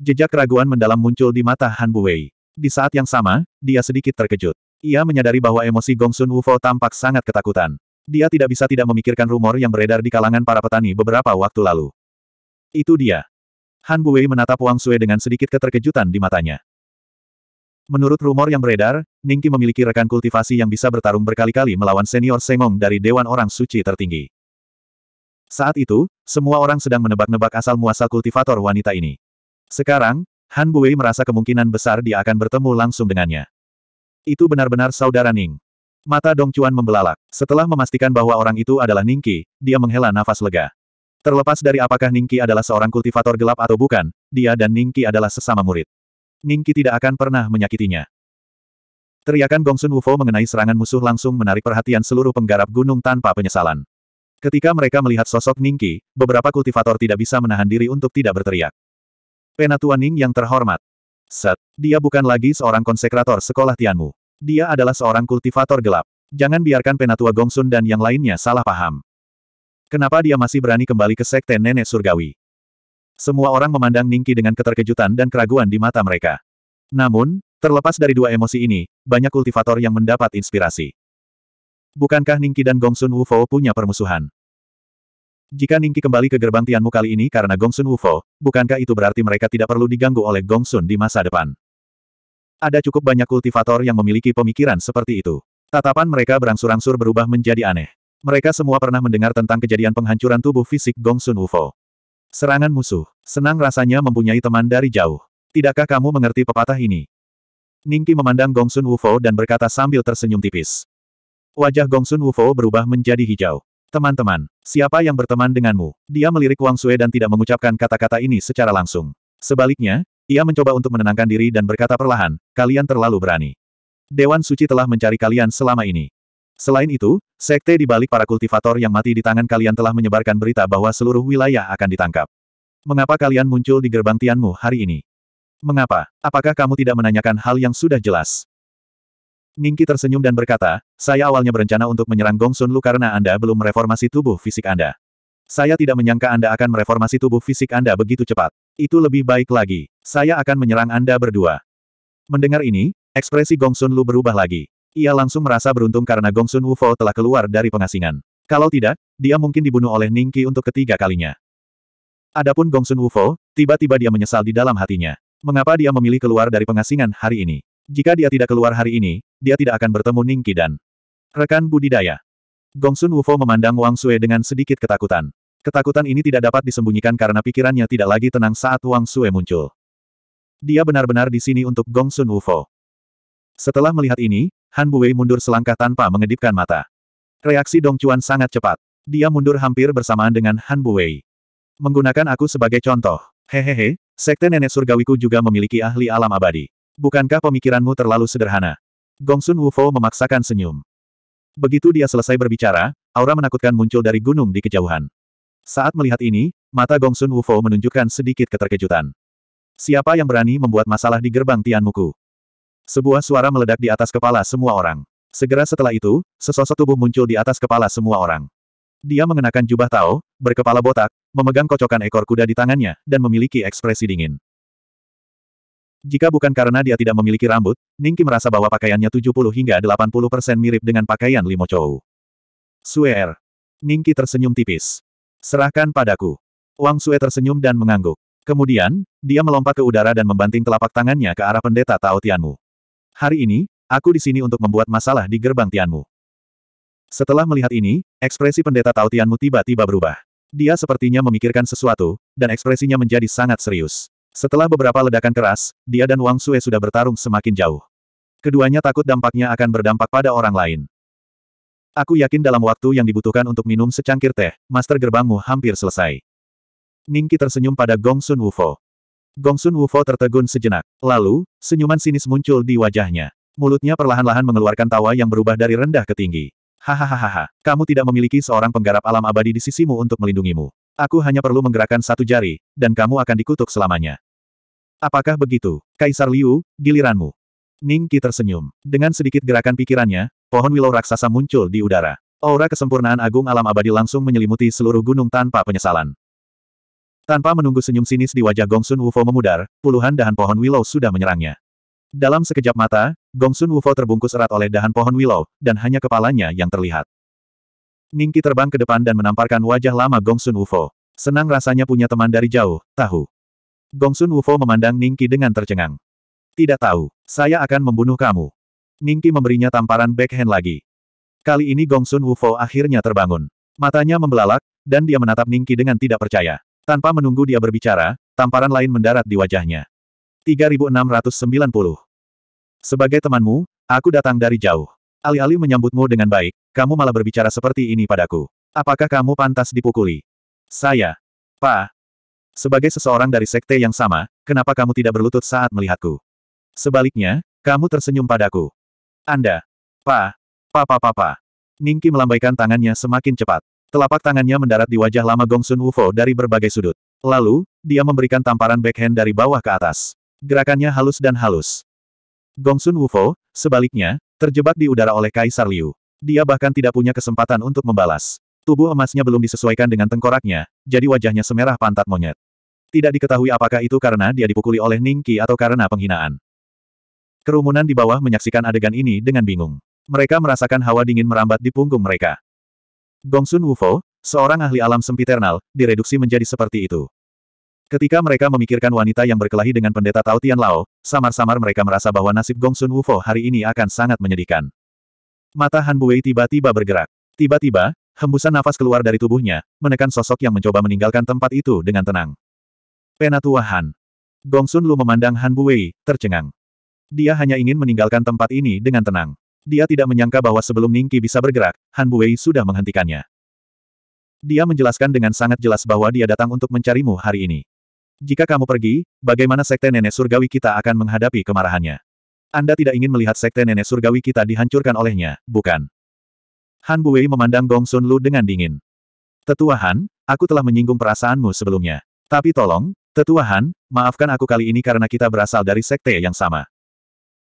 Jejak keraguan mendalam muncul di mata Han Buwei. Di saat yang sama, dia sedikit terkejut. Ia menyadari bahwa emosi Gongsun Wufo tampak sangat ketakutan. Dia tidak bisa tidak memikirkan rumor yang beredar di kalangan para petani beberapa waktu lalu. Itu dia. Han Buwei menatap Wang Sui dengan sedikit keterkejutan di matanya. Menurut rumor yang beredar, Ningki memiliki rekan kultivasi yang bisa bertarung berkali-kali melawan senior Semong dari Dewan Orang Suci tertinggi. Saat itu, semua orang sedang menebak-nebak asal-muasal kultivator wanita ini. Sekarang, Han Buwei merasa kemungkinan besar dia akan bertemu langsung dengannya. Itu benar-benar saudara Ning. Mata Dong Cuan membelalak. Setelah memastikan bahwa orang itu adalah Ningki, dia menghela nafas lega. Terlepas dari apakah Ningki adalah seorang kultivator gelap atau bukan, dia dan Ningki adalah sesama murid. Ningki tidak akan pernah menyakitinya. Teriakan Gongsun Wufo mengenai serangan musuh langsung menarik perhatian seluruh penggarap gunung tanpa penyesalan. Ketika mereka melihat sosok Ningki, beberapa kultivator tidak bisa menahan diri untuk tidak berteriak. Penatua Ning yang terhormat. Set, dia bukan lagi seorang konsekrator sekolah Tianmu. Dia adalah seorang kultivator gelap. Jangan biarkan Penatua Gongsun dan yang lainnya salah paham. Kenapa dia masih berani kembali ke Sekte Nenek Surgawi? Semua orang memandang Ningki dengan keterkejutan dan keraguan di mata mereka. Namun, terlepas dari dua emosi ini, banyak kultivator yang mendapat inspirasi. Bukankah Ningki dan Gongsun Wufo punya permusuhan? Jika Ningki kembali ke gerbang Tianmu kali ini karena Gongsun Wufo, bukankah itu berarti mereka tidak perlu diganggu oleh Gongsun di masa depan? Ada cukup banyak kultivator yang memiliki pemikiran seperti itu. Tatapan mereka berangsur-angsur berubah menjadi aneh. Mereka semua pernah mendengar tentang kejadian penghancuran tubuh fisik Gongsun Wufo. Serangan musuh. Senang rasanya mempunyai teman dari jauh. Tidakkah kamu mengerti pepatah ini? Ningki memandang Gongsun Wufo dan berkata sambil tersenyum tipis. Wajah Gongsun Wufo berubah menjadi hijau. Teman-teman, siapa yang berteman denganmu? Dia melirik Wang Sue dan tidak mengucapkan kata-kata ini secara langsung. Sebaliknya, ia mencoba untuk menenangkan diri dan berkata perlahan, kalian terlalu berani. Dewan Suci telah mencari kalian selama ini. Selain itu, sekte di balik para kultivator yang mati di tangan kalian telah menyebarkan berita bahwa seluruh wilayah akan ditangkap. Mengapa kalian muncul di gerbang Tianmu hari ini? Mengapa? Apakah kamu tidak menanyakan hal yang sudah jelas? Ningki tersenyum dan berkata, saya awalnya berencana untuk menyerang Gongsun Lu karena Anda belum mereformasi tubuh fisik Anda. Saya tidak menyangka Anda akan mereformasi tubuh fisik Anda begitu cepat. Itu lebih baik lagi. Saya akan menyerang Anda berdua. Mendengar ini, ekspresi Gongsun Lu berubah lagi. Ia langsung merasa beruntung karena Gongsun Wufo telah keluar dari pengasingan. Kalau tidak, dia mungkin dibunuh oleh Ningqi untuk ketiga kalinya. Adapun Gongsun Wufo, tiba-tiba dia menyesal di dalam hatinya. Mengapa dia memilih keluar dari pengasingan hari ini? Jika dia tidak keluar hari ini, dia tidak akan bertemu Ningqi dan rekan budidaya. Gongsun Wufo memandang Wang Sue dengan sedikit ketakutan. Ketakutan ini tidak dapat disembunyikan karena pikirannya tidak lagi tenang saat Wang Sue muncul. Dia benar-benar di sini untuk Gongsun Wufo. Setelah melihat ini, Han Buwei mundur selangkah tanpa mengedipkan mata. Reaksi Dong Chuan sangat cepat. Dia mundur hampir bersamaan dengan Han Buwei. Menggunakan aku sebagai contoh. Hehehe, sekte nenek surgawiku juga memiliki ahli alam abadi. Bukankah pemikiranmu terlalu sederhana? Gongsun Wufo memaksakan senyum. Begitu dia selesai berbicara, aura menakutkan muncul dari gunung di kejauhan. Saat melihat ini, mata Gongsun Wufo menunjukkan sedikit keterkejutan. Siapa yang berani membuat masalah di gerbang Tianmuku? Sebuah suara meledak di atas kepala semua orang. Segera setelah itu, sesosok tubuh muncul di atas kepala semua orang. Dia mengenakan jubah tao, berkepala botak, memegang kocokan ekor kuda di tangannya, dan memiliki ekspresi dingin. Jika bukan karena dia tidak memiliki rambut, Ningki merasa bahwa pakaiannya 70 hingga 80 persen mirip dengan pakaian Limo Chou. Suer. Er. Ningki tersenyum tipis. Serahkan padaku. Wang Sue tersenyum dan mengangguk. Kemudian, dia melompat ke udara dan membanting telapak tangannya ke arah pendeta Tao Tianmu. Hari ini, aku di sini untuk membuat masalah di gerbang Tianmu. Setelah melihat ini, ekspresi pendeta Tao Tianmu tiba-tiba berubah. Dia sepertinya memikirkan sesuatu, dan ekspresinya menjadi sangat serius. Setelah beberapa ledakan keras, dia dan Wang Sue sudah bertarung semakin jauh. Keduanya takut dampaknya akan berdampak pada orang lain. Aku yakin dalam waktu yang dibutuhkan untuk minum secangkir teh, master gerbangmu hampir selesai. Ningki tersenyum pada Gong Sun Wufo. Gongsun Wufo tertegun sejenak. Lalu, senyuman sinis muncul di wajahnya. Mulutnya perlahan-lahan mengeluarkan tawa yang berubah dari rendah ke tinggi. Hahaha, kamu tidak memiliki seorang penggarap alam abadi di sisimu untuk melindungimu. Aku hanya perlu menggerakkan satu jari, dan kamu akan dikutuk selamanya. Apakah begitu? Kaisar Liu, giliranmu. Ning Qi tersenyum. Dengan sedikit gerakan pikirannya, pohon willow raksasa muncul di udara. Aura kesempurnaan agung alam abadi langsung menyelimuti seluruh gunung tanpa penyesalan. Tanpa menunggu senyum sinis di wajah Gongsun Wufo memudar, puluhan dahan pohon willow sudah menyerangnya. Dalam sekejap mata, Gongsun Wufo terbungkus erat oleh dahan pohon willow, dan hanya kepalanya yang terlihat. Ningki terbang ke depan dan menamparkan wajah lama Gongsun Wufo. Senang rasanya punya teman dari jauh, tahu. Gongsun Wufo memandang Ningki dengan tercengang. Tidak tahu, saya akan membunuh kamu. Ningki memberinya tamparan backhand lagi. Kali ini Gongsun Wufo akhirnya terbangun. Matanya membelalak, dan dia menatap Ningki dengan tidak percaya. Tanpa menunggu dia berbicara, tamparan lain mendarat di wajahnya. 3690. Sebagai temanmu, aku datang dari jauh. Alih-alih menyambutmu dengan baik, kamu malah berbicara seperti ini padaku. Apakah kamu pantas dipukuli? Saya. Pa. Sebagai seseorang dari sekte yang sama, kenapa kamu tidak berlutut saat melihatku? Sebaliknya, kamu tersenyum padaku. Anda. Pa. Pa pa pa pa. Ningki melambaikan tangannya semakin cepat. Telapak tangannya mendarat di wajah lama Gongsun Wufo dari berbagai sudut. Lalu, dia memberikan tamparan backhand dari bawah ke atas. Gerakannya halus dan halus. Gongsun Wufo, sebaliknya, terjebak di udara oleh Kaisar Liu. Dia bahkan tidak punya kesempatan untuk membalas. Tubuh emasnya belum disesuaikan dengan tengkoraknya, jadi wajahnya semerah pantat monyet. Tidak diketahui apakah itu karena dia dipukuli oleh Ningki atau karena penghinaan. Kerumunan di bawah menyaksikan adegan ini dengan bingung. Mereka merasakan hawa dingin merambat di punggung mereka. Gongsun Wufo, seorang ahli alam sempiternal, direduksi menjadi seperti itu. Ketika mereka memikirkan wanita yang berkelahi dengan pendeta Tao Tian Lao, samar-samar mereka merasa bahwa nasib Gongsun Wufo hari ini akan sangat menyedihkan. Mata Han Buwei tiba-tiba bergerak. Tiba-tiba, hembusan nafas keluar dari tubuhnya, menekan sosok yang mencoba meninggalkan tempat itu dengan tenang. Penatua Han. Gongsun Lu memandang Han Buwei, tercengang. Dia hanya ingin meninggalkan tempat ini dengan tenang. Dia tidak menyangka bahwa sebelum Ningki bisa bergerak, Han Buwei sudah menghentikannya. Dia menjelaskan dengan sangat jelas bahwa dia datang untuk mencarimu hari ini. Jika kamu pergi, bagaimana sekte nenek surgawi kita akan menghadapi kemarahannya? Anda tidak ingin melihat sekte nenek surgawi kita dihancurkan olehnya, bukan? Han Buwei memandang Gong Sun Lu dengan dingin. Tetua Han, aku telah menyinggung perasaanmu sebelumnya. Tapi tolong, Tetua Han, maafkan aku kali ini karena kita berasal dari sekte yang sama.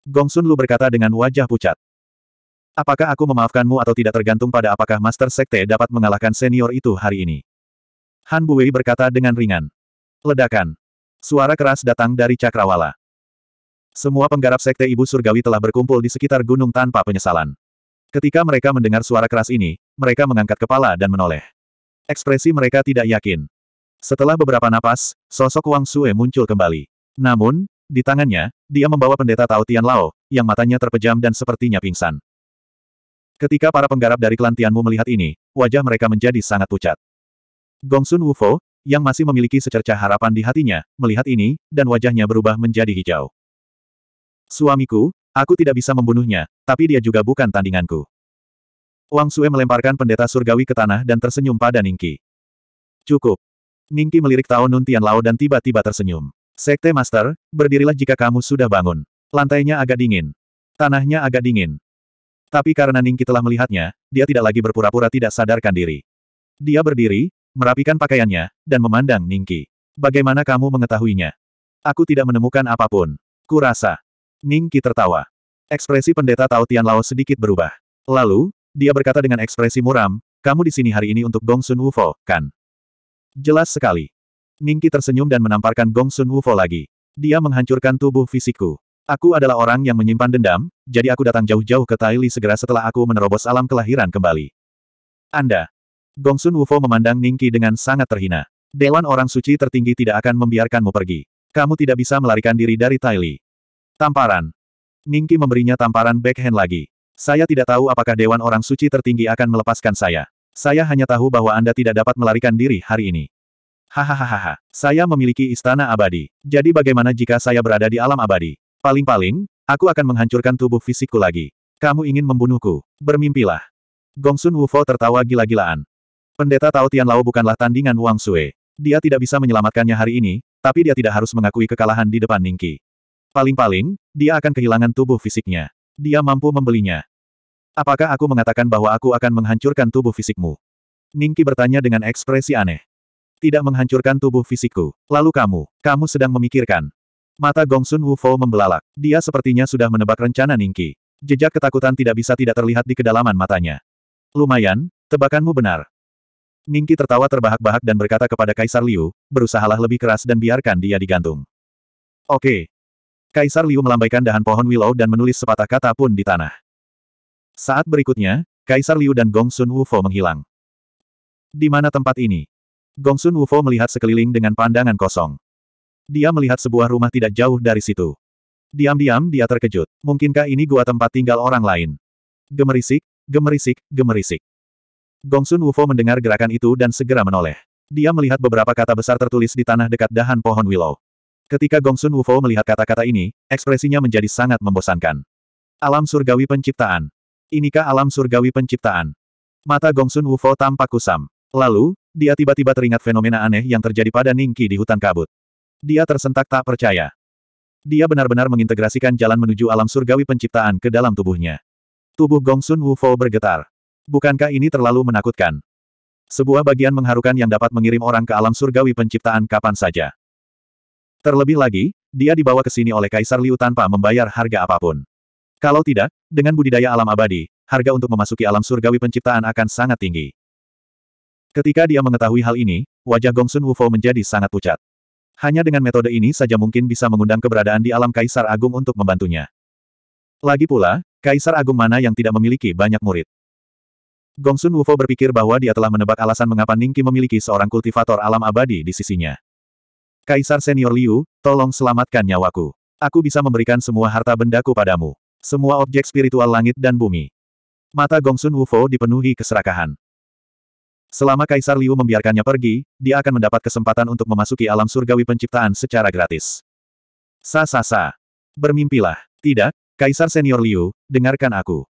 Gong Sun Lu berkata dengan wajah pucat. Apakah aku memaafkanmu atau tidak tergantung pada apakah Master Sekte dapat mengalahkan senior itu hari ini. Han Buwei berkata dengan ringan. Ledakan. Suara keras datang dari Cakrawala. Semua penggarap Sekte Ibu Surgawi telah berkumpul di sekitar gunung tanpa penyesalan. Ketika mereka mendengar suara keras ini, mereka mengangkat kepala dan menoleh. Ekspresi mereka tidak yakin. Setelah beberapa napas, sosok Wang Sue muncul kembali. Namun, di tangannya, dia membawa pendeta Tao Tian Lao, yang matanya terpejam dan sepertinya pingsan. Ketika para penggarap dari klan Tianmu melihat ini, wajah mereka menjadi sangat pucat. Gongsun Wufo, yang masih memiliki secercah harapan di hatinya, melihat ini, dan wajahnya berubah menjadi hijau. Suamiku, aku tidak bisa membunuhnya, tapi dia juga bukan tandinganku. Wang Sue melemparkan pendeta surgawi ke tanah dan tersenyum pada Ningki. Cukup. Ningki melirik Tao Nun Lao dan tiba-tiba tersenyum. Sekte Master, berdirilah jika kamu sudah bangun. Lantainya agak dingin. Tanahnya agak dingin. Tapi karena Ningki telah melihatnya, dia tidak lagi berpura-pura tidak sadarkan diri. Dia berdiri, merapikan pakaiannya, dan memandang Ningki. Bagaimana kamu mengetahuinya? Aku tidak menemukan apapun. Kurasa. Ningki tertawa. Ekspresi pendeta Tao Tian Lao sedikit berubah. Lalu, dia berkata dengan ekspresi muram, kamu di sini hari ini untuk Gong Sun Wufo, kan? Jelas sekali. Ningki tersenyum dan menamparkan Gong Sun Wufo lagi. Dia menghancurkan tubuh fisikku. Aku adalah orang yang menyimpan dendam, jadi aku datang jauh-jauh ke Taili segera setelah aku menerobos alam kelahiran kembali. Anda. Gongsun Wufo memandang Ningki dengan sangat terhina. Dewan orang suci tertinggi tidak akan membiarkanmu pergi. Kamu tidak bisa melarikan diri dari Taili. Tamparan. Ningki memberinya tamparan backhand lagi. Saya tidak tahu apakah Dewan Orang Suci tertinggi akan melepaskan saya. Saya hanya tahu bahwa Anda tidak dapat melarikan diri hari ini. Hahaha, saya memiliki istana abadi. Jadi bagaimana jika saya berada di alam abadi? Paling-paling, aku akan menghancurkan tubuh fisikku lagi. Kamu ingin membunuhku. Bermimpilah. Gongsun Wufo tertawa gila-gilaan. Pendeta Tao Tianlao bukanlah tandingan Wang Sue. Dia tidak bisa menyelamatkannya hari ini, tapi dia tidak harus mengakui kekalahan di depan Ningki. Paling-paling, dia akan kehilangan tubuh fisiknya. Dia mampu membelinya. Apakah aku mengatakan bahwa aku akan menghancurkan tubuh fisikmu? Ningki bertanya dengan ekspresi aneh. Tidak menghancurkan tubuh fisikku. Lalu kamu, kamu sedang memikirkan. Mata Gongsun Wufo membelalak. Dia sepertinya sudah menebak rencana Ningki. Jejak ketakutan tidak bisa tidak terlihat di kedalaman matanya. Lumayan, tebakanmu benar. Ningki tertawa terbahak-bahak dan berkata kepada Kaisar Liu, berusahalah lebih keras dan biarkan dia digantung. Oke. Kaisar Liu melambaikan dahan pohon willow dan menulis sepatah kata pun di tanah. Saat berikutnya, Kaisar Liu dan Gongsun Wufo menghilang. Di mana tempat ini? Gongsun Wufo melihat sekeliling dengan pandangan kosong. Dia melihat sebuah rumah tidak jauh dari situ. Diam-diam dia terkejut. Mungkinkah ini gua tempat tinggal orang lain? Gemerisik, gemerisik, gemerisik. Gongsun Wufo mendengar gerakan itu dan segera menoleh. Dia melihat beberapa kata besar tertulis di tanah dekat dahan pohon willow. Ketika Gongsun Wufo melihat kata-kata ini, ekspresinya menjadi sangat membosankan. Alam surgawi penciptaan. Inikah alam surgawi penciptaan? Mata Gongsun Wufo tampak kusam. Lalu, dia tiba-tiba teringat fenomena aneh yang terjadi pada Ningki di hutan kabut. Dia tersentak tak percaya. Dia benar-benar mengintegrasikan jalan menuju alam surgawi penciptaan ke dalam tubuhnya. Tubuh Gongsun Wufo bergetar. Bukankah ini terlalu menakutkan? Sebuah bagian mengharukan yang dapat mengirim orang ke alam surgawi penciptaan kapan saja. Terlebih lagi, dia dibawa ke sini oleh Kaisar Liu tanpa membayar harga apapun. Kalau tidak, dengan budidaya alam abadi, harga untuk memasuki alam surgawi penciptaan akan sangat tinggi. Ketika dia mengetahui hal ini, wajah Gongsun Wufo menjadi sangat pucat. Hanya dengan metode ini saja mungkin bisa mengundang keberadaan di alam Kaisar Agung untuk membantunya. Lagi pula, Kaisar Agung mana yang tidak memiliki banyak murid? Gong Sun Wufo berpikir bahwa dia telah menebak alasan mengapa Ningki memiliki seorang kultivator alam abadi di sisinya. Kaisar Senior Liu, tolong selamatkan nyawaku. Aku bisa memberikan semua harta bendaku padamu. Semua objek spiritual langit dan bumi. Mata Gong Sun Wufo dipenuhi keserakahan. Selama Kaisar Liu membiarkannya pergi, dia akan mendapat kesempatan untuk memasuki alam surgawi penciptaan secara gratis. Sa-sa-sa. Bermimpilah. Tidak, Kaisar Senior Liu, dengarkan aku.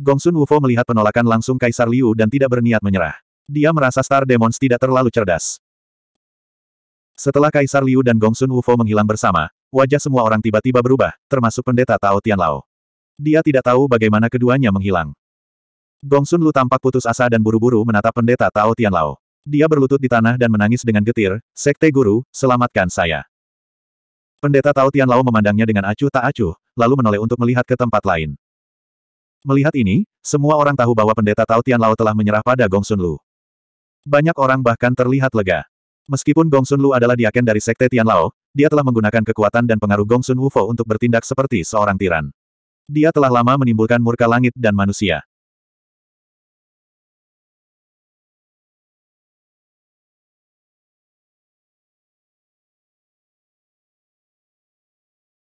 Gong Sun Wufo melihat penolakan langsung Kaisar Liu dan tidak berniat menyerah. Dia merasa Star Demons tidak terlalu cerdas. Setelah Kaisar Liu dan Gong Sun Wufo menghilang bersama, wajah semua orang tiba-tiba berubah, termasuk pendeta Tao Tianlao. Dia tidak tahu bagaimana keduanya menghilang. Gongsun Lu tampak putus asa dan buru-buru menatap pendeta Tao Tian Lao. Dia berlutut di tanah dan menangis dengan getir, Sekte Guru, selamatkan saya. Pendeta Tao Tian Lao memandangnya dengan acuh tak acuh, lalu menoleh untuk melihat ke tempat lain. Melihat ini, semua orang tahu bahwa pendeta Tao Tian Lao telah menyerah pada Gongsun Lu. Banyak orang bahkan terlihat lega. Meskipun Gongsun Lu adalah diaken dari Sekte Tian Lao, dia telah menggunakan kekuatan dan pengaruh Gongsun Wufo untuk bertindak seperti seorang tiran. Dia telah lama menimbulkan murka langit dan manusia.